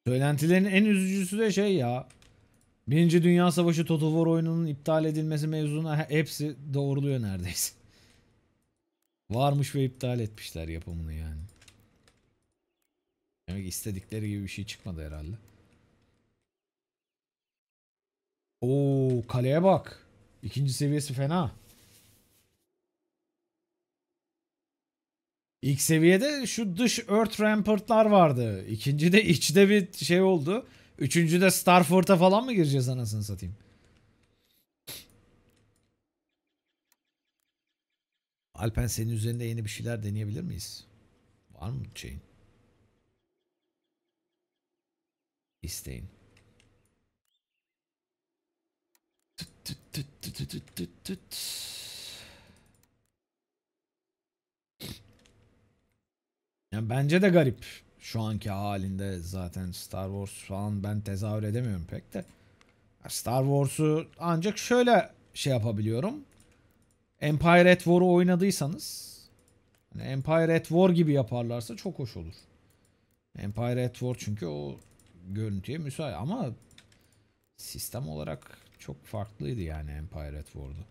Söylentilerin en üzücüsü de şey ya. Birinci Dünya Savaşı Total War oyununun iptal edilmesi mevzuna hepsi doğruluyor neredeyse. Varmış ve iptal etmişler yapımını yani. Demek istedikleri gibi bir şey çıkmadı herhalde. Oo kaleye bak. İkinci seviyesi fena. İlk seviyede şu dış Earth Rampart'lar vardı. İkinci de içte bir şey oldu. Üçüncü Üçüncüde Starfort'a falan mı gireceğiz anasını satayım? Alpen senin üzerinde yeni bir şeyler deneyebilir miyiz? Var mı şeyin? İsteyin. Tüt tüt tüt tüt tüt tüt tüt. Yani bence de garip. Şu anki halinde zaten Star Wars falan ben tezahür edemiyorum pek de. Star Wars'u ancak şöyle şey yapabiliyorum. Empire at War'u oynadıysanız yani Empire at War gibi yaparlarsa çok hoş olur. Empire at War çünkü o görüntüye müsait ama sistem olarak çok farklıydı yani Empire at War'da.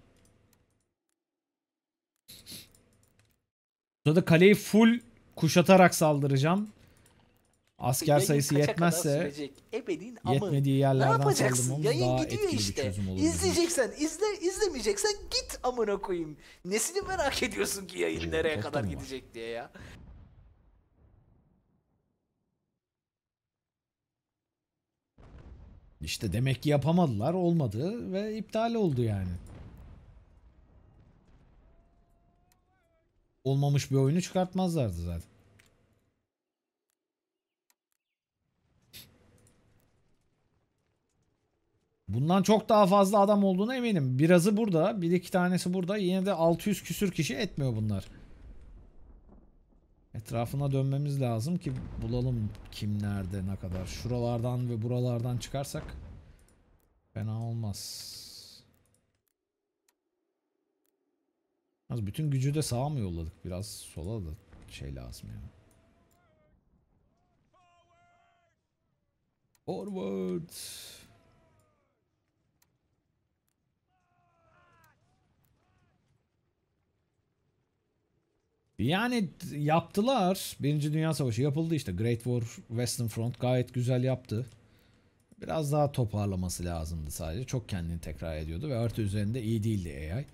Burada kaleyi full Kuşatarak saldıracağım. Asker sayısı yetmezse yetmediği yerlerden saldırmamız Yayın daha gidiyor işte. bir çözüm olur. İzleyeceksen izle, izlemeyeceksen git amına koyayım. Nesini merak ediyorsun ki yayın Yok, nereye kadar mı? gidecek diye ya. İşte demek ki yapamadılar, olmadı ve iptal oldu yani. Olmamış bir oyunu çıkartmazlardı zaten. Bundan çok daha fazla adam olduğuna eminim. Birazı burada, bir iki tanesi burada. Yine de 600 küsür kişi etmiyor bunlar. Etrafına dönmemiz lazım ki bulalım kim nerede ne kadar. Şuralardan ve buralardan çıkarsak fena olmaz. Az bütün gücü de sağa mı yolladık? Biraz sola da şey lazım ya. Yani. Forward. Yani yaptılar. Birinci Dünya Savaşı yapıldı işte. Great War Western Front gayet güzel yaptı. Biraz daha toparlaması lazımdı sadece. Çok kendini tekrar ediyordu ve artı üzerinde iyi değildi AI.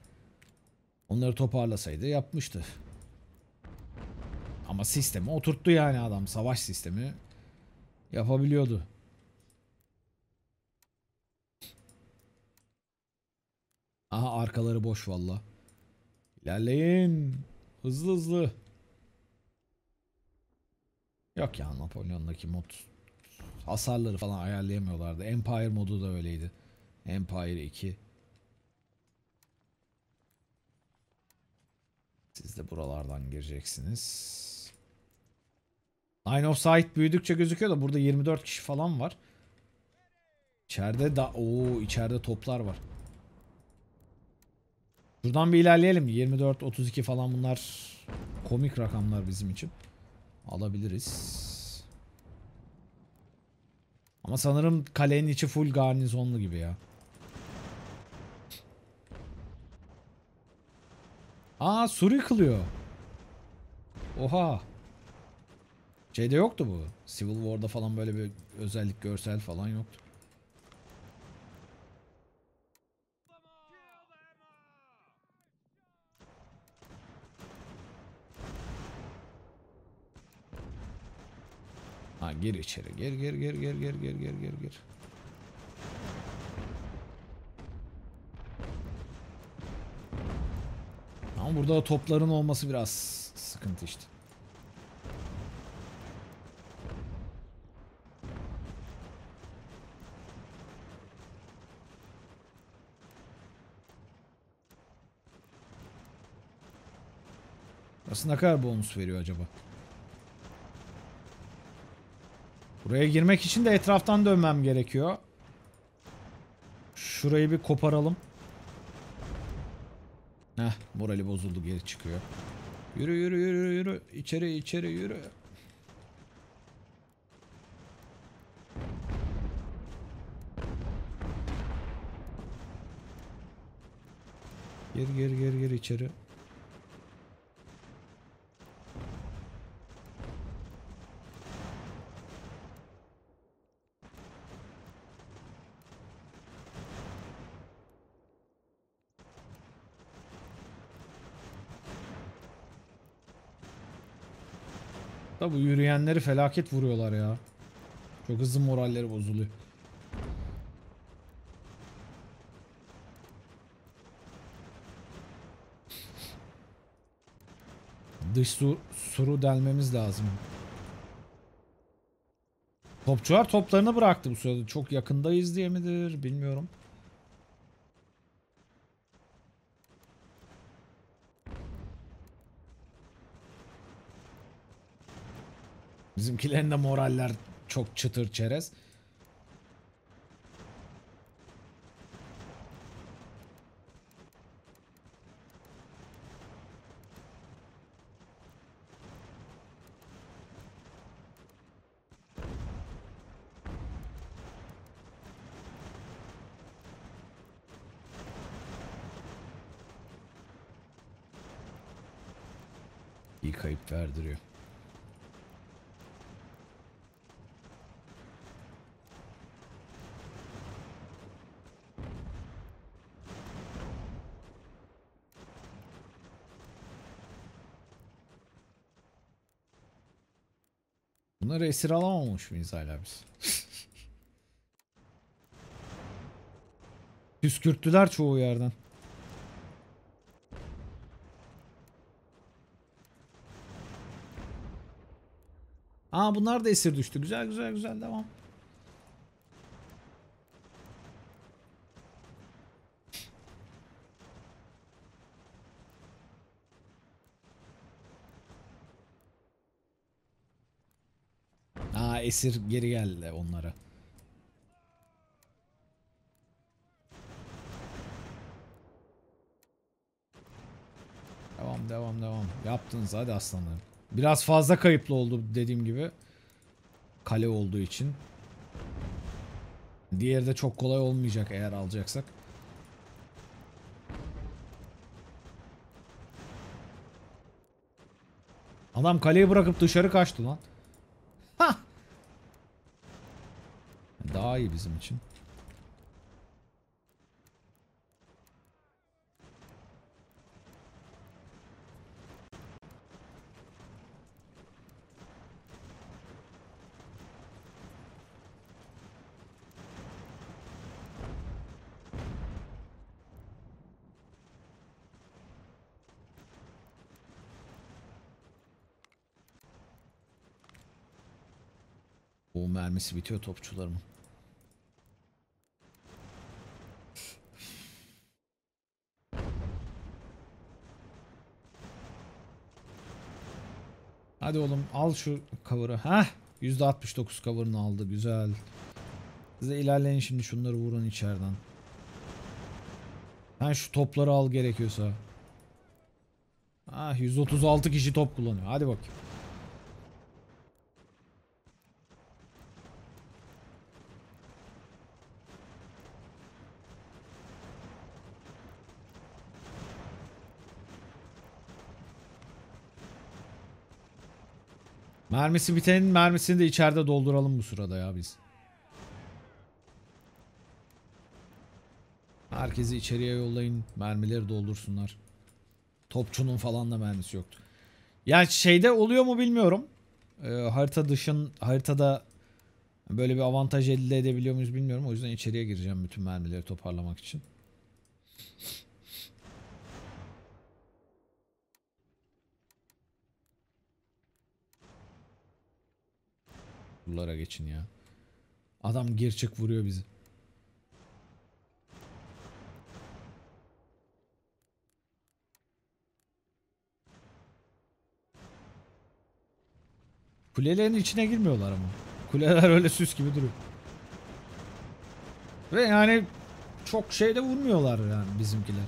Onları toparlasaydı yapmıştı. Ama sistemi oturttu yani adam. Savaş sistemi yapabiliyordu. Aha arkaları boş valla. İlerleyin. Hızlı hızlı. Yok ya Napolyon'daki mod hasarları falan ayarlayamıyorlardı. Empire modu da öyleydi. Empire 2. Siz de buralardan gireceksiniz. Line of sight büyüdükçe gözüküyor da burada 24 kişi falan var. İçeride da o içeride toplar var. Buradan bir ilerleyelim. 24, 32 falan bunlar komik rakamlar bizim için. Alabiliriz. Ama sanırım kalenin içi full garnizonlu gibi ya. Aa sur yıkılıyor. Oha. Şeyde yoktu bu. Civil War'da falan böyle bir özellik görsel falan yoktu. Ha gir içeri. Gir gir gir gir gir gir gir gir gir. Ama burada topların olması biraz sıkıntı işte. Burası ne kadar bonus veriyor acaba? Buraya girmek için de etraftan dönmem gerekiyor. Şurayı bir koparalım. Heh morali bozuldu geri çıkıyor. Yürü yürü yürü yürü. İçeri içeri yürü. Gir gir gir gir içeri. Da bu yürüyenleri felaket vuruyorlar ya. Çok hızlı moralleri bozuluyor. Dış su, suru delmemiz lazım. Topçular toplarını bıraktı bu sırada. Çok yakındayız diye midir bilmiyorum. Bizimkilerin de moraller çok çıtır çerez. İyi kayıp verdiriyor. esir alamamış mıyız hala biz? Püskürttüler çoğu yerden. Aa bunlar da esir düştü. Güzel güzel güzel devam. esir geri geldi onlara. Devam devam devam. Yaptınız hadi aslanlarım. Biraz fazla kayıplı oldu dediğim gibi. Kale olduğu için. Diğeri de çok kolay olmayacak eğer alacaksak. Adam kaleyi bırakıp dışarı kaçtı lan. daha iyi bizim için. mermisi bitiyor topçularımın. Hadi oğlum al şu cover'ı. Heh. %69 cover'ını aldı. Güzel. Size ilerleyin şimdi şunları vurun içeriden. Sen şu topları al gerekiyorsa. Ah 136 kişi top kullanıyor. Hadi bakayım. Mermisi bitenin mermisini de içeride dolduralım bu sırada ya biz. Herkesi içeriye yollayın. Mermileri doldursunlar. Topçunun falan da mermisi yoktu. Ya yani şeyde oluyor mu bilmiyorum. Ee, harita dışın haritada böyle bir avantaj elde edebiliyor muyuz bilmiyorum. O yüzden içeriye gireceğim bütün mermileri toparlamak için. Buralara geçin ya. Adam gerçek vuruyor bizi. Kulelerin içine girmiyorlar ama. Kuleler öyle süs gibi duruyor. Ve yani çok şeyde vurmuyorlar yani bizimkiler.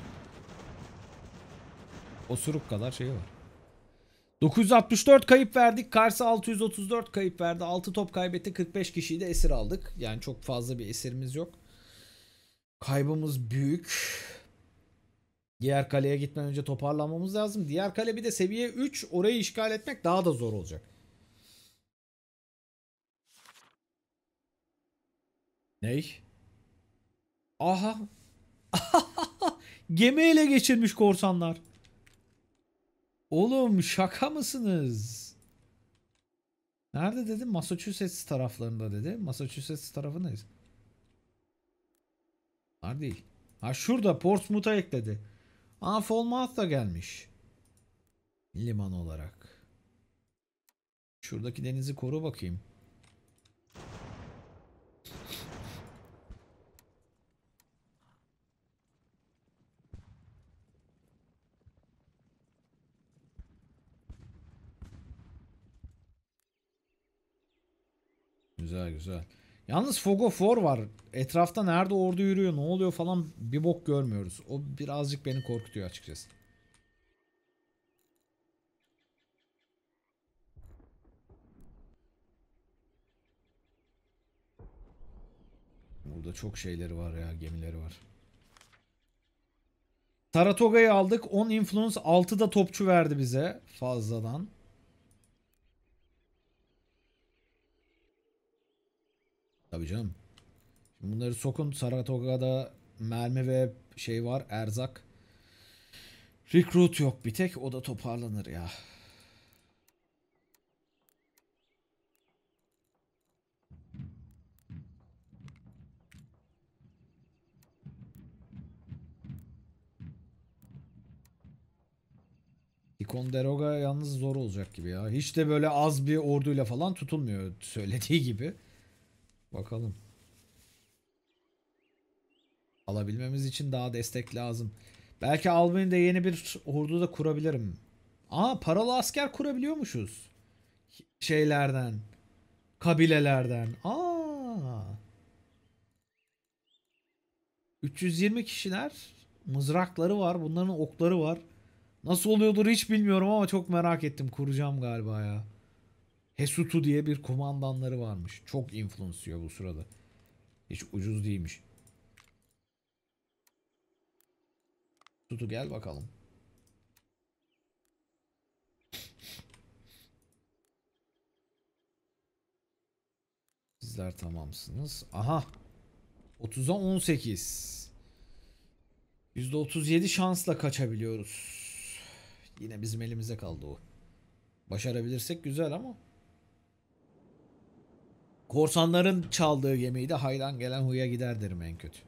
Osuruk kadar şey var. 964 kayıp verdik. Kars 634 kayıp verdi. 6 top kaybetti. 45 kişiyi de esir aldık. Yani çok fazla bir esirimiz yok. Kaybımız büyük. Diğer kaleye gitmeden önce toparlanmamız lazım. Diğer kale bir de seviye 3. Orayı işgal etmek daha da zor olacak. Ney? Aha. Gemi ele geçirmiş korsanlar. Oğlum şaka mısınız? Nerede dedim? Massachusetts taraflarında dedi. Massachusetts tarafındayız. Var değil. Ha şurada Portsmouth'a ekledi. Aa Falmouth da gelmiş. Liman olarak. Şuradaki denizi koru bakayım. Güzel güzel. Yalnız Fog of War var. Etrafta nerede ordu yürüyor ne oluyor falan bir bok görmüyoruz. O birazcık beni korkutuyor açıkçası. Burada çok şeyleri var ya gemileri var. Taratoga'yı aldık. 10 influence 6 da topçu verdi bize fazladan. Tabii canım. Şimdi bunları sokun. Saratoga'da mermi ve şey var. Erzak. Recruit yok bir tek. O da toparlanır ya. Nikon yalnız zor olacak gibi ya. Hiç de böyle az bir orduyla falan tutulmuyor söylediği gibi. Bakalım. Alabilmemiz için daha destek lazım. Belki Albany'de yeni bir ordu da kurabilirim. Aa paralı asker kurabiliyormuşuz. Şeylerden. Kabilelerden. Aa. 320 kişiler. Mızrakları var. Bunların okları var. Nasıl oluyordur hiç bilmiyorum ama çok merak ettim. Kuracağım galiba ya. Hesutu diye bir kumandanları varmış. Çok influence'lıyor bu sırada. Hiç ucuz değilmiş. Tutu gel bakalım. Sizler tamamsınız. Aha. 30'a 18. %37 şansla kaçabiliyoruz. Yine bizim elimize kaldı o. Başarabilirsek güzel ama Korsanların çaldığı gemiyi de haydan gelen huya gider derim en kötü.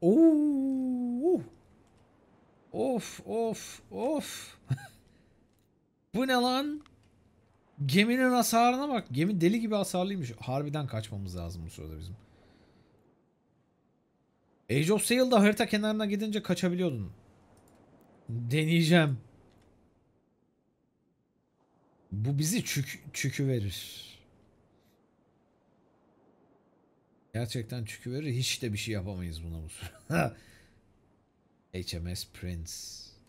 Oo. Of of of. Bu ne lan? Geminin hasarına bak. Gemi deli gibi hasarlıymış. Harbiden kaçmamız lazım bu sırada bizim. Age of Sail'da harita kenarına gidince kaçabiliyordun. Deneyeceğim. Bu bizi çük çükü verir. Gerçekten çünkü çüküverir. Hiç de bir şey yapamayız buna bu sırada. HMS Prince.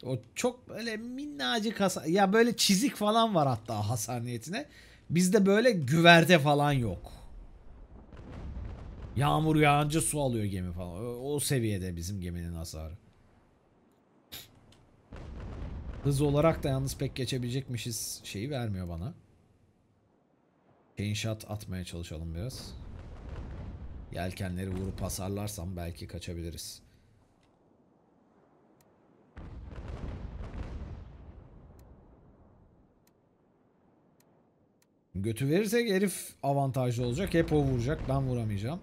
O çok böyle minnacık hasa Ya böyle çizik falan var hatta hasar Bizde böyle güverte falan yok. Yağmur yağınca su alıyor gemi falan. O, seviyede bizim geminin hasarı. Hız olarak da yalnız pek geçebilecekmişiz şeyi vermiyor bana. Chain shot atmaya çalışalım biraz. Yelkenleri vurup hasarlarsam belki kaçabiliriz. Götü verirsek herif avantajlı olacak. Hep o vuracak. Ben vuramayacağım.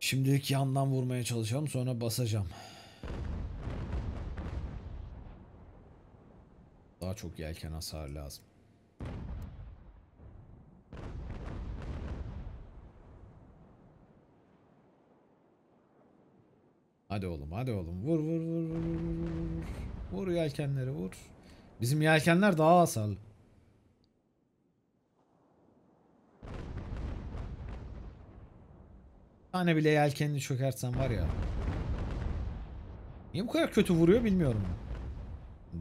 Şimdilik yandan vurmaya çalışalım. Sonra basacağım. Daha çok yelken hasar lazım. Hadi oğlum hadi oğlum. Vur vur vur vur vur vur. Vur yelkenleri vur. Bizim yelkenler daha hasarlı. tane bile yelkenini çökersen var ya. Niye bu kadar kötü vuruyor bilmiyorum.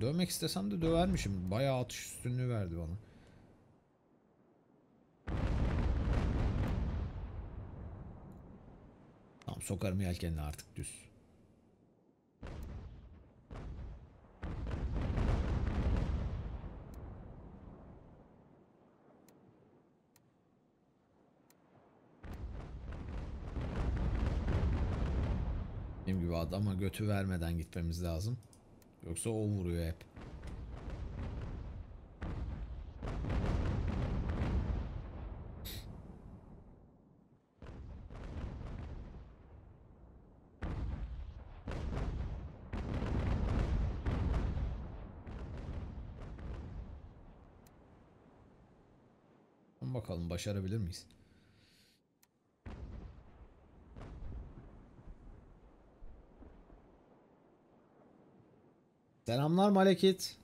Dövmek istesem de dövermişim. Bayağı atış üstünlüğü verdi bana. Tamam sokarım yelkenini artık düz. gibi adama götü vermeden gitmemiz lazım. Yoksa o vuruyor hep. Bakalım başarabilir miyiz? Selamlar Malekit.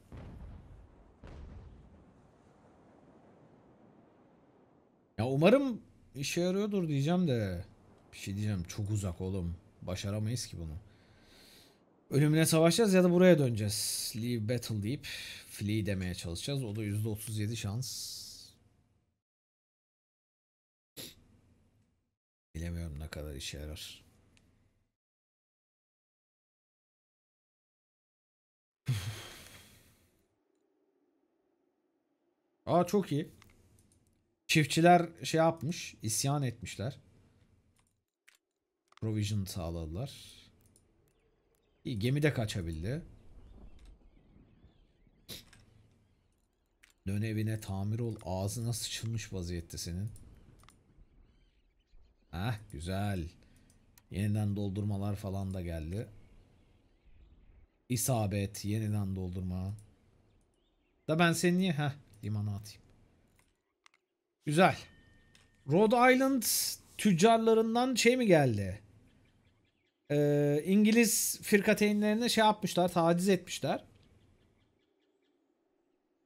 Ya umarım işe yarıyordur diyeceğim de bir şey diyeceğim çok uzak oğlum. Başaramayız ki bunu. Ölümüne savaşacağız ya da buraya döneceğiz. Leave battle deyip flee demeye çalışacağız. O da %37 şans. Bilemiyorum ne kadar işe yarar. Aa çok iyi. Çiftçiler şey yapmış, isyan etmişler. Provision sağladılar. İyi, gemi de kaçabildi. Dön evine tamir ol. Ağzına sıçılmış vaziyette senin. Heh güzel. Yeniden doldurmalar falan da geldi. İsabet. Yeniden doldurma. Da ben seni niye? Heh. Limana atayım. Güzel. Rhode Island tüccarlarından şey mi geldi? Ee, İngiliz firkateynlerine şey yapmışlar. Taciz etmişler.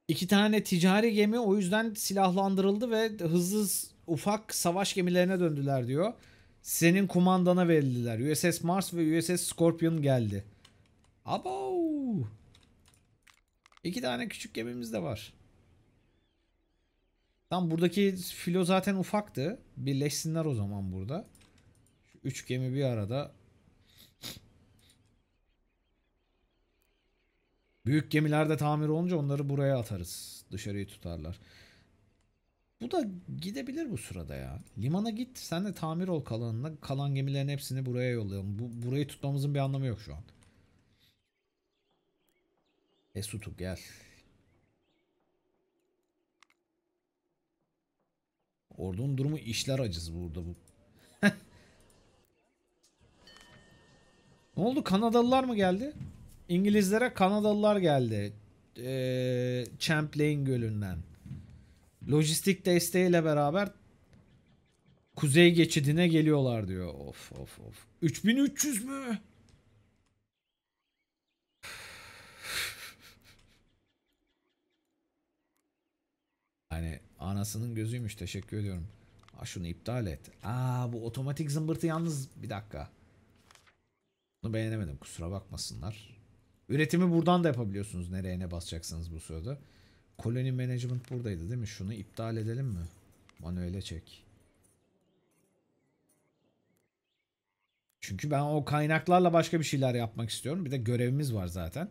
İki tane ticari gemi o yüzden silahlandırıldı ve hızlı ufak savaş gemilerine döndüler diyor. Senin kumandana verildiler. USS Mars ve USS Scorpion geldi. Abou, İki tane küçük gemimiz de var. Tam buradaki filo zaten ufaktı. Birleşsinler o zaman burada. Şu üç gemi bir arada. Büyük gemilerde tamir olunca onları buraya atarız. Dışarıyı tutarlar. Bu da gidebilir bu sırada ya. Limana git sen de tamir ol kalanına. Kalan gemilerin hepsini buraya yollayalım. Bu, burayı tutmamızın bir anlamı yok şu an. Esutu gel. Ordunun durumu işler acız burada bu. ne oldu Kanadalılar mı geldi? İngilizlere Kanadalılar geldi. Ee, Champlain gölünden. Lojistik desteğiyle beraber kuzey geçidine geliyorlar diyor. Of of of. 3300 mü? Hani anasının gözüymüş teşekkür ediyorum. Aa, şunu iptal et. Aa bu otomatik zımbırtı yalnız bir dakika. Bunu beğenemedim kusura bakmasınlar. Üretimi buradan da yapabiliyorsunuz nereye ne basacaksınız bu sırada. Koloni management buradaydı değil mi? Şunu iptal edelim mi? Manuele çek. Çünkü ben o kaynaklarla başka bir şeyler yapmak istiyorum. Bir de görevimiz var zaten.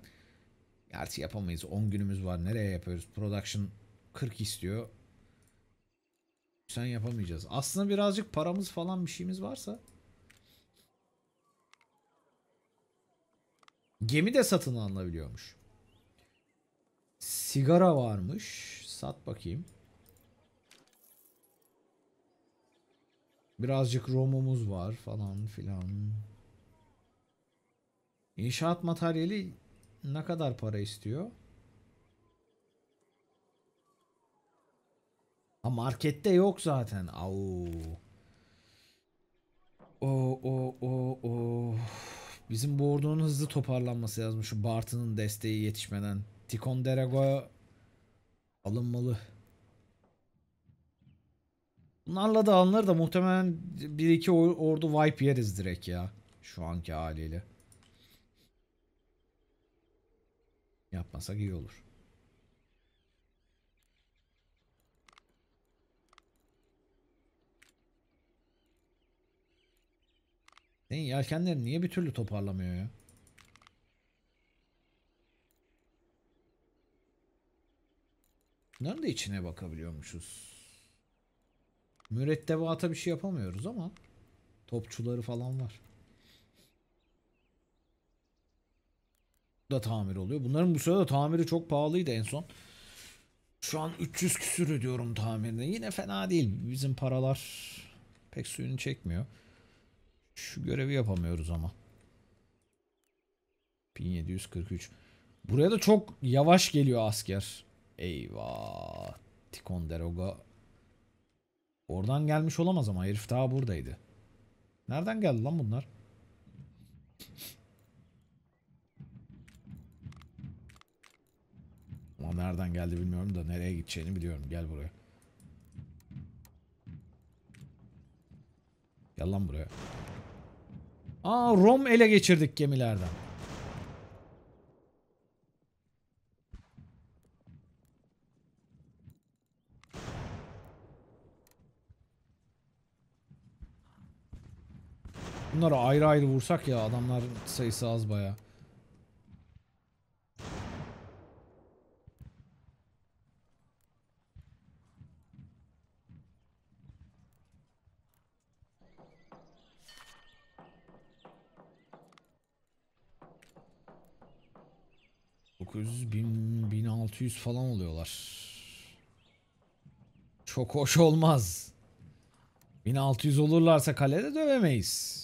Gerçi yapamayız. 10 günümüz var. Nereye yapıyoruz? Production 40 istiyor. Sen yapamayacağız. Aslında birazcık paramız falan bir şeyimiz varsa. Gemi de satın alınabiliyormuş. Sigara varmış. Sat bakayım. Birazcık romumuz var falan filan. İnşaat materyali ne kadar para istiyor? Ha markette yok zaten. Au. O o o o. Bizim bu ordunun hızlı toparlanması lazım şu Bartın'ın desteği yetişmeden. Tikon Derago'ya alınmalı. Bunlarla da alınır da muhtemelen 1 iki ordu wipe yeriz direkt ya. Şu anki haliyle. Yapmasak iyi olur. Senin yelkenleri niye bir türlü toparlamıyor ya? Nerede içine bakabiliyormuşuz. Mürettebata bir şey yapamıyoruz ama topçuları falan var. Bu da tamir oluyor. Bunların bu sırada tamiri çok pahalıydı en son. Şu an 300 küsür ödüyorum tamirine. Yine fena değil. Bizim paralar pek suyunu çekmiyor. Şu görevi yapamıyoruz ama. 1743. Buraya da çok yavaş geliyor asker. Eyvah. Ticonderoga. Oradan gelmiş olamaz ama herif daha buradaydı. Nereden geldi lan bunlar? Ama nereden geldi bilmiyorum da nereye gideceğini biliyorum. Gel buraya. Yalan buraya. Aa Rom ele geçirdik gemilerden. Bunları ayrı ayrı vursak ya adamlar sayısı az baya. 900, 1000, 1600 falan oluyorlar. Çok hoş olmaz. 1600 olurlarsa kalede dövemeyiz.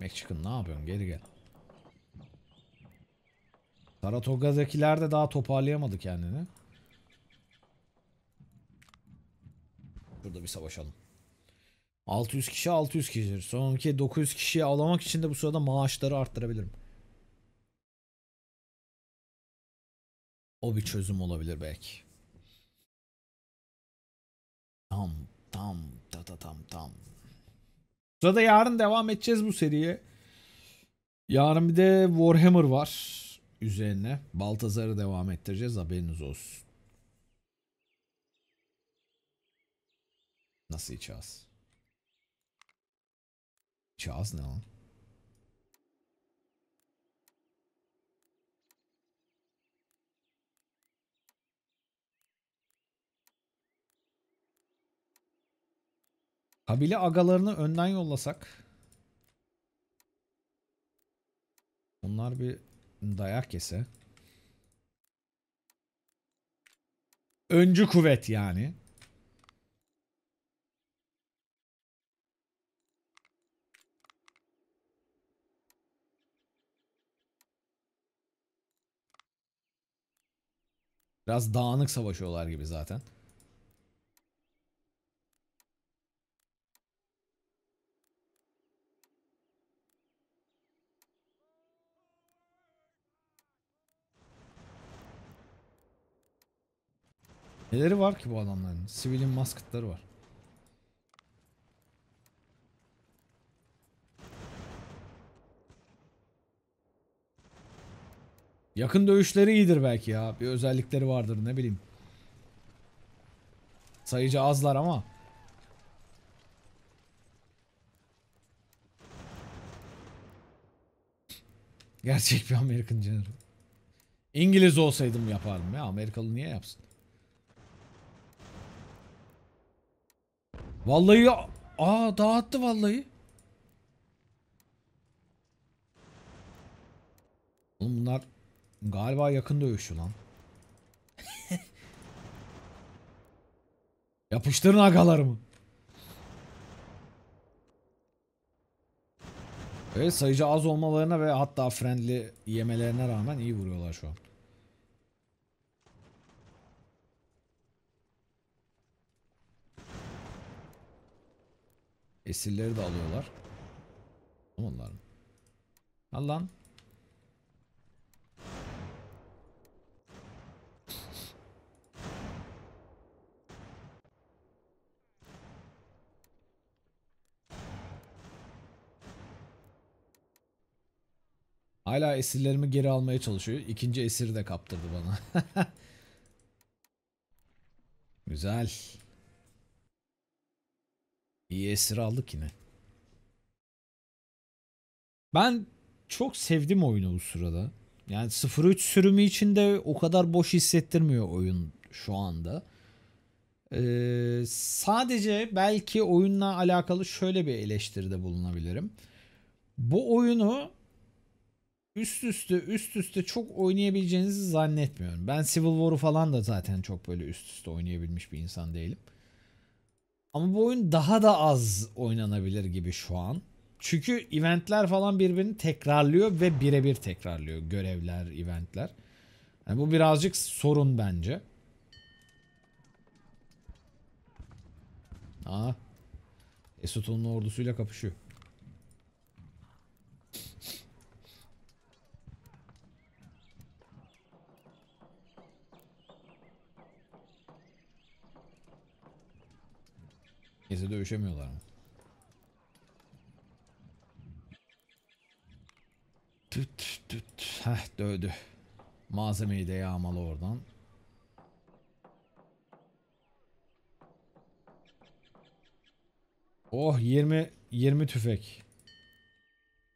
Mexican ne yapıyorsun geri gel. Saratoga'dakiler de daha toparlayamadı kendini. Burada bir savaşalım. 600 kişi 600 kişidir. Sonraki 900 kişiye alamak için de bu sırada maaşları arttırabilirim. O bir çözüm olabilir belki. Tam tam ta ta tam tam. Sırada yarın devam edeceğiz bu seriye. Yarın bir de Warhammer var üzerine. Baltazar'ı devam ettireceğiz haberiniz olsun. Nasıl içeceğiz? Charles now. Kabile agalarını önden yollasak. Onlar bir dayak yese. Öncü kuvvet yani. Biraz dağınık savaşıyorlar gibi zaten. Neleri var ki bu adamların? Sivilin maskıtları var. Yakın dövüşleri iyidir belki ya. Bir özellikleri vardır ne bileyim. Sayıca azlar ama. Gerçek bir Amerikan general. İngiliz olsaydım yapardım ya. Amerikalı niye yapsın? Vallahi ya. Aa dağıttı vallahi. Oğlum bunlar Galiba yakın dövüşü lan. Yapıştırın agalarımı. Ve sayıca az olmalarına ve hatta friendly yemelerine rağmen iyi vuruyorlar şu an. Esirleri de alıyorlar. Allah'ım. mı? Hala esirlerimi geri almaya çalışıyor. İkinci esiri de kaptırdı bana. Güzel. İyi esir aldık yine. Ben çok sevdim oyunu bu sırada. Yani 0-3 sürümü içinde o kadar boş hissettirmiyor oyun şu anda. Ee, sadece belki oyunla alakalı şöyle bir eleştiride bulunabilirim. Bu oyunu üst üste üst üste çok oynayabileceğinizi zannetmiyorum. Ben Civil War'u falan da zaten çok böyle üst üste oynayabilmiş bir insan değilim. Ama bu oyun daha da az oynanabilir gibi şu an. Çünkü eventler falan birbirini tekrarlıyor ve birebir tekrarlıyor görevler, eventler. Yani bu birazcık sorun bence. Aa. Esut'un ordusuyla kapışıyor. Herkese dövüşemiyorlar mı? Tüt tüt. Heh dövdü. Malzemeyi de yağmalı oradan. Oh 20 20 tüfek.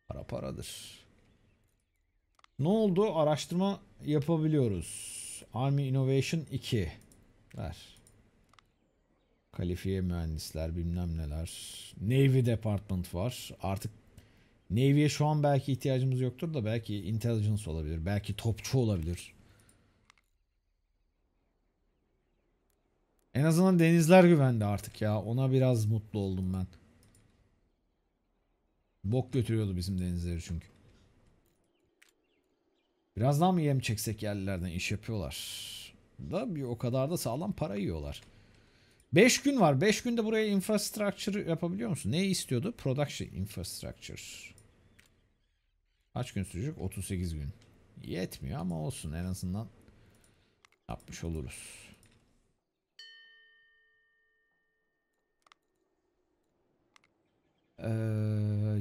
Para paradır. Ne oldu? Araştırma yapabiliyoruz. Army Innovation 2. Ver. Kalifiye mühendisler bilmem neler. Navy Department var. Artık Navy'ye şu an belki ihtiyacımız yoktur da belki intelligence olabilir. Belki topçu olabilir. En azından denizler güvende artık ya. Ona biraz mutlu oldum ben. Bok götürüyordu bizim denizleri çünkü. Biraz daha mı yem çeksek yerlilerden iş yapıyorlar. Da bir o kadar da sağlam para yiyorlar. 5 gün var. 5 günde buraya infrastructure yapabiliyor musun? Neyi istiyordu? Production infrastructure. Kaç gün sürecek? 38 gün. Yetmiyor ama olsun. En azından yapmış oluruz. Ee,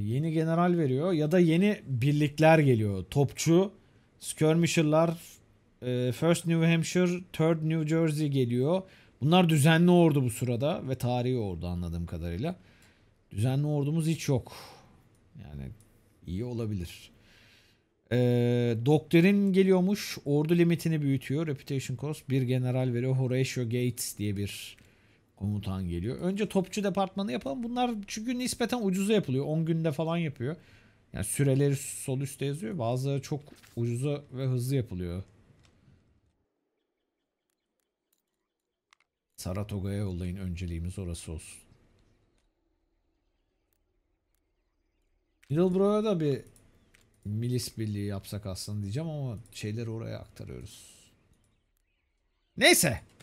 yeni general veriyor ya da yeni birlikler geliyor. Topçu, skirmisher'lar, e, First New Hampshire, Third New Jersey geliyor. Bunlar düzenli ordu bu sırada ve tarihi ordu anladığım kadarıyla. Düzenli ordumuz hiç yok. Yani iyi olabilir. Ee, doktrin geliyormuş. Ordu limitini büyütüyor. Reputation cost. Bir general veriyor. Horatio Gates diye bir komutan geliyor. Önce topçu departmanı yapalım. Bunlar çünkü nispeten ucuza yapılıyor. 10 günde falan yapıyor. Yani süreleri sol üstte yazıyor. Bazıları çok ucuza ve hızlı yapılıyor. Saratoga'ya yollayın. Önceliğimiz orası olsun. Middleborough'a da bir milis birliği yapsak aslında diyeceğim ama şeyleri oraya aktarıyoruz. Neyse.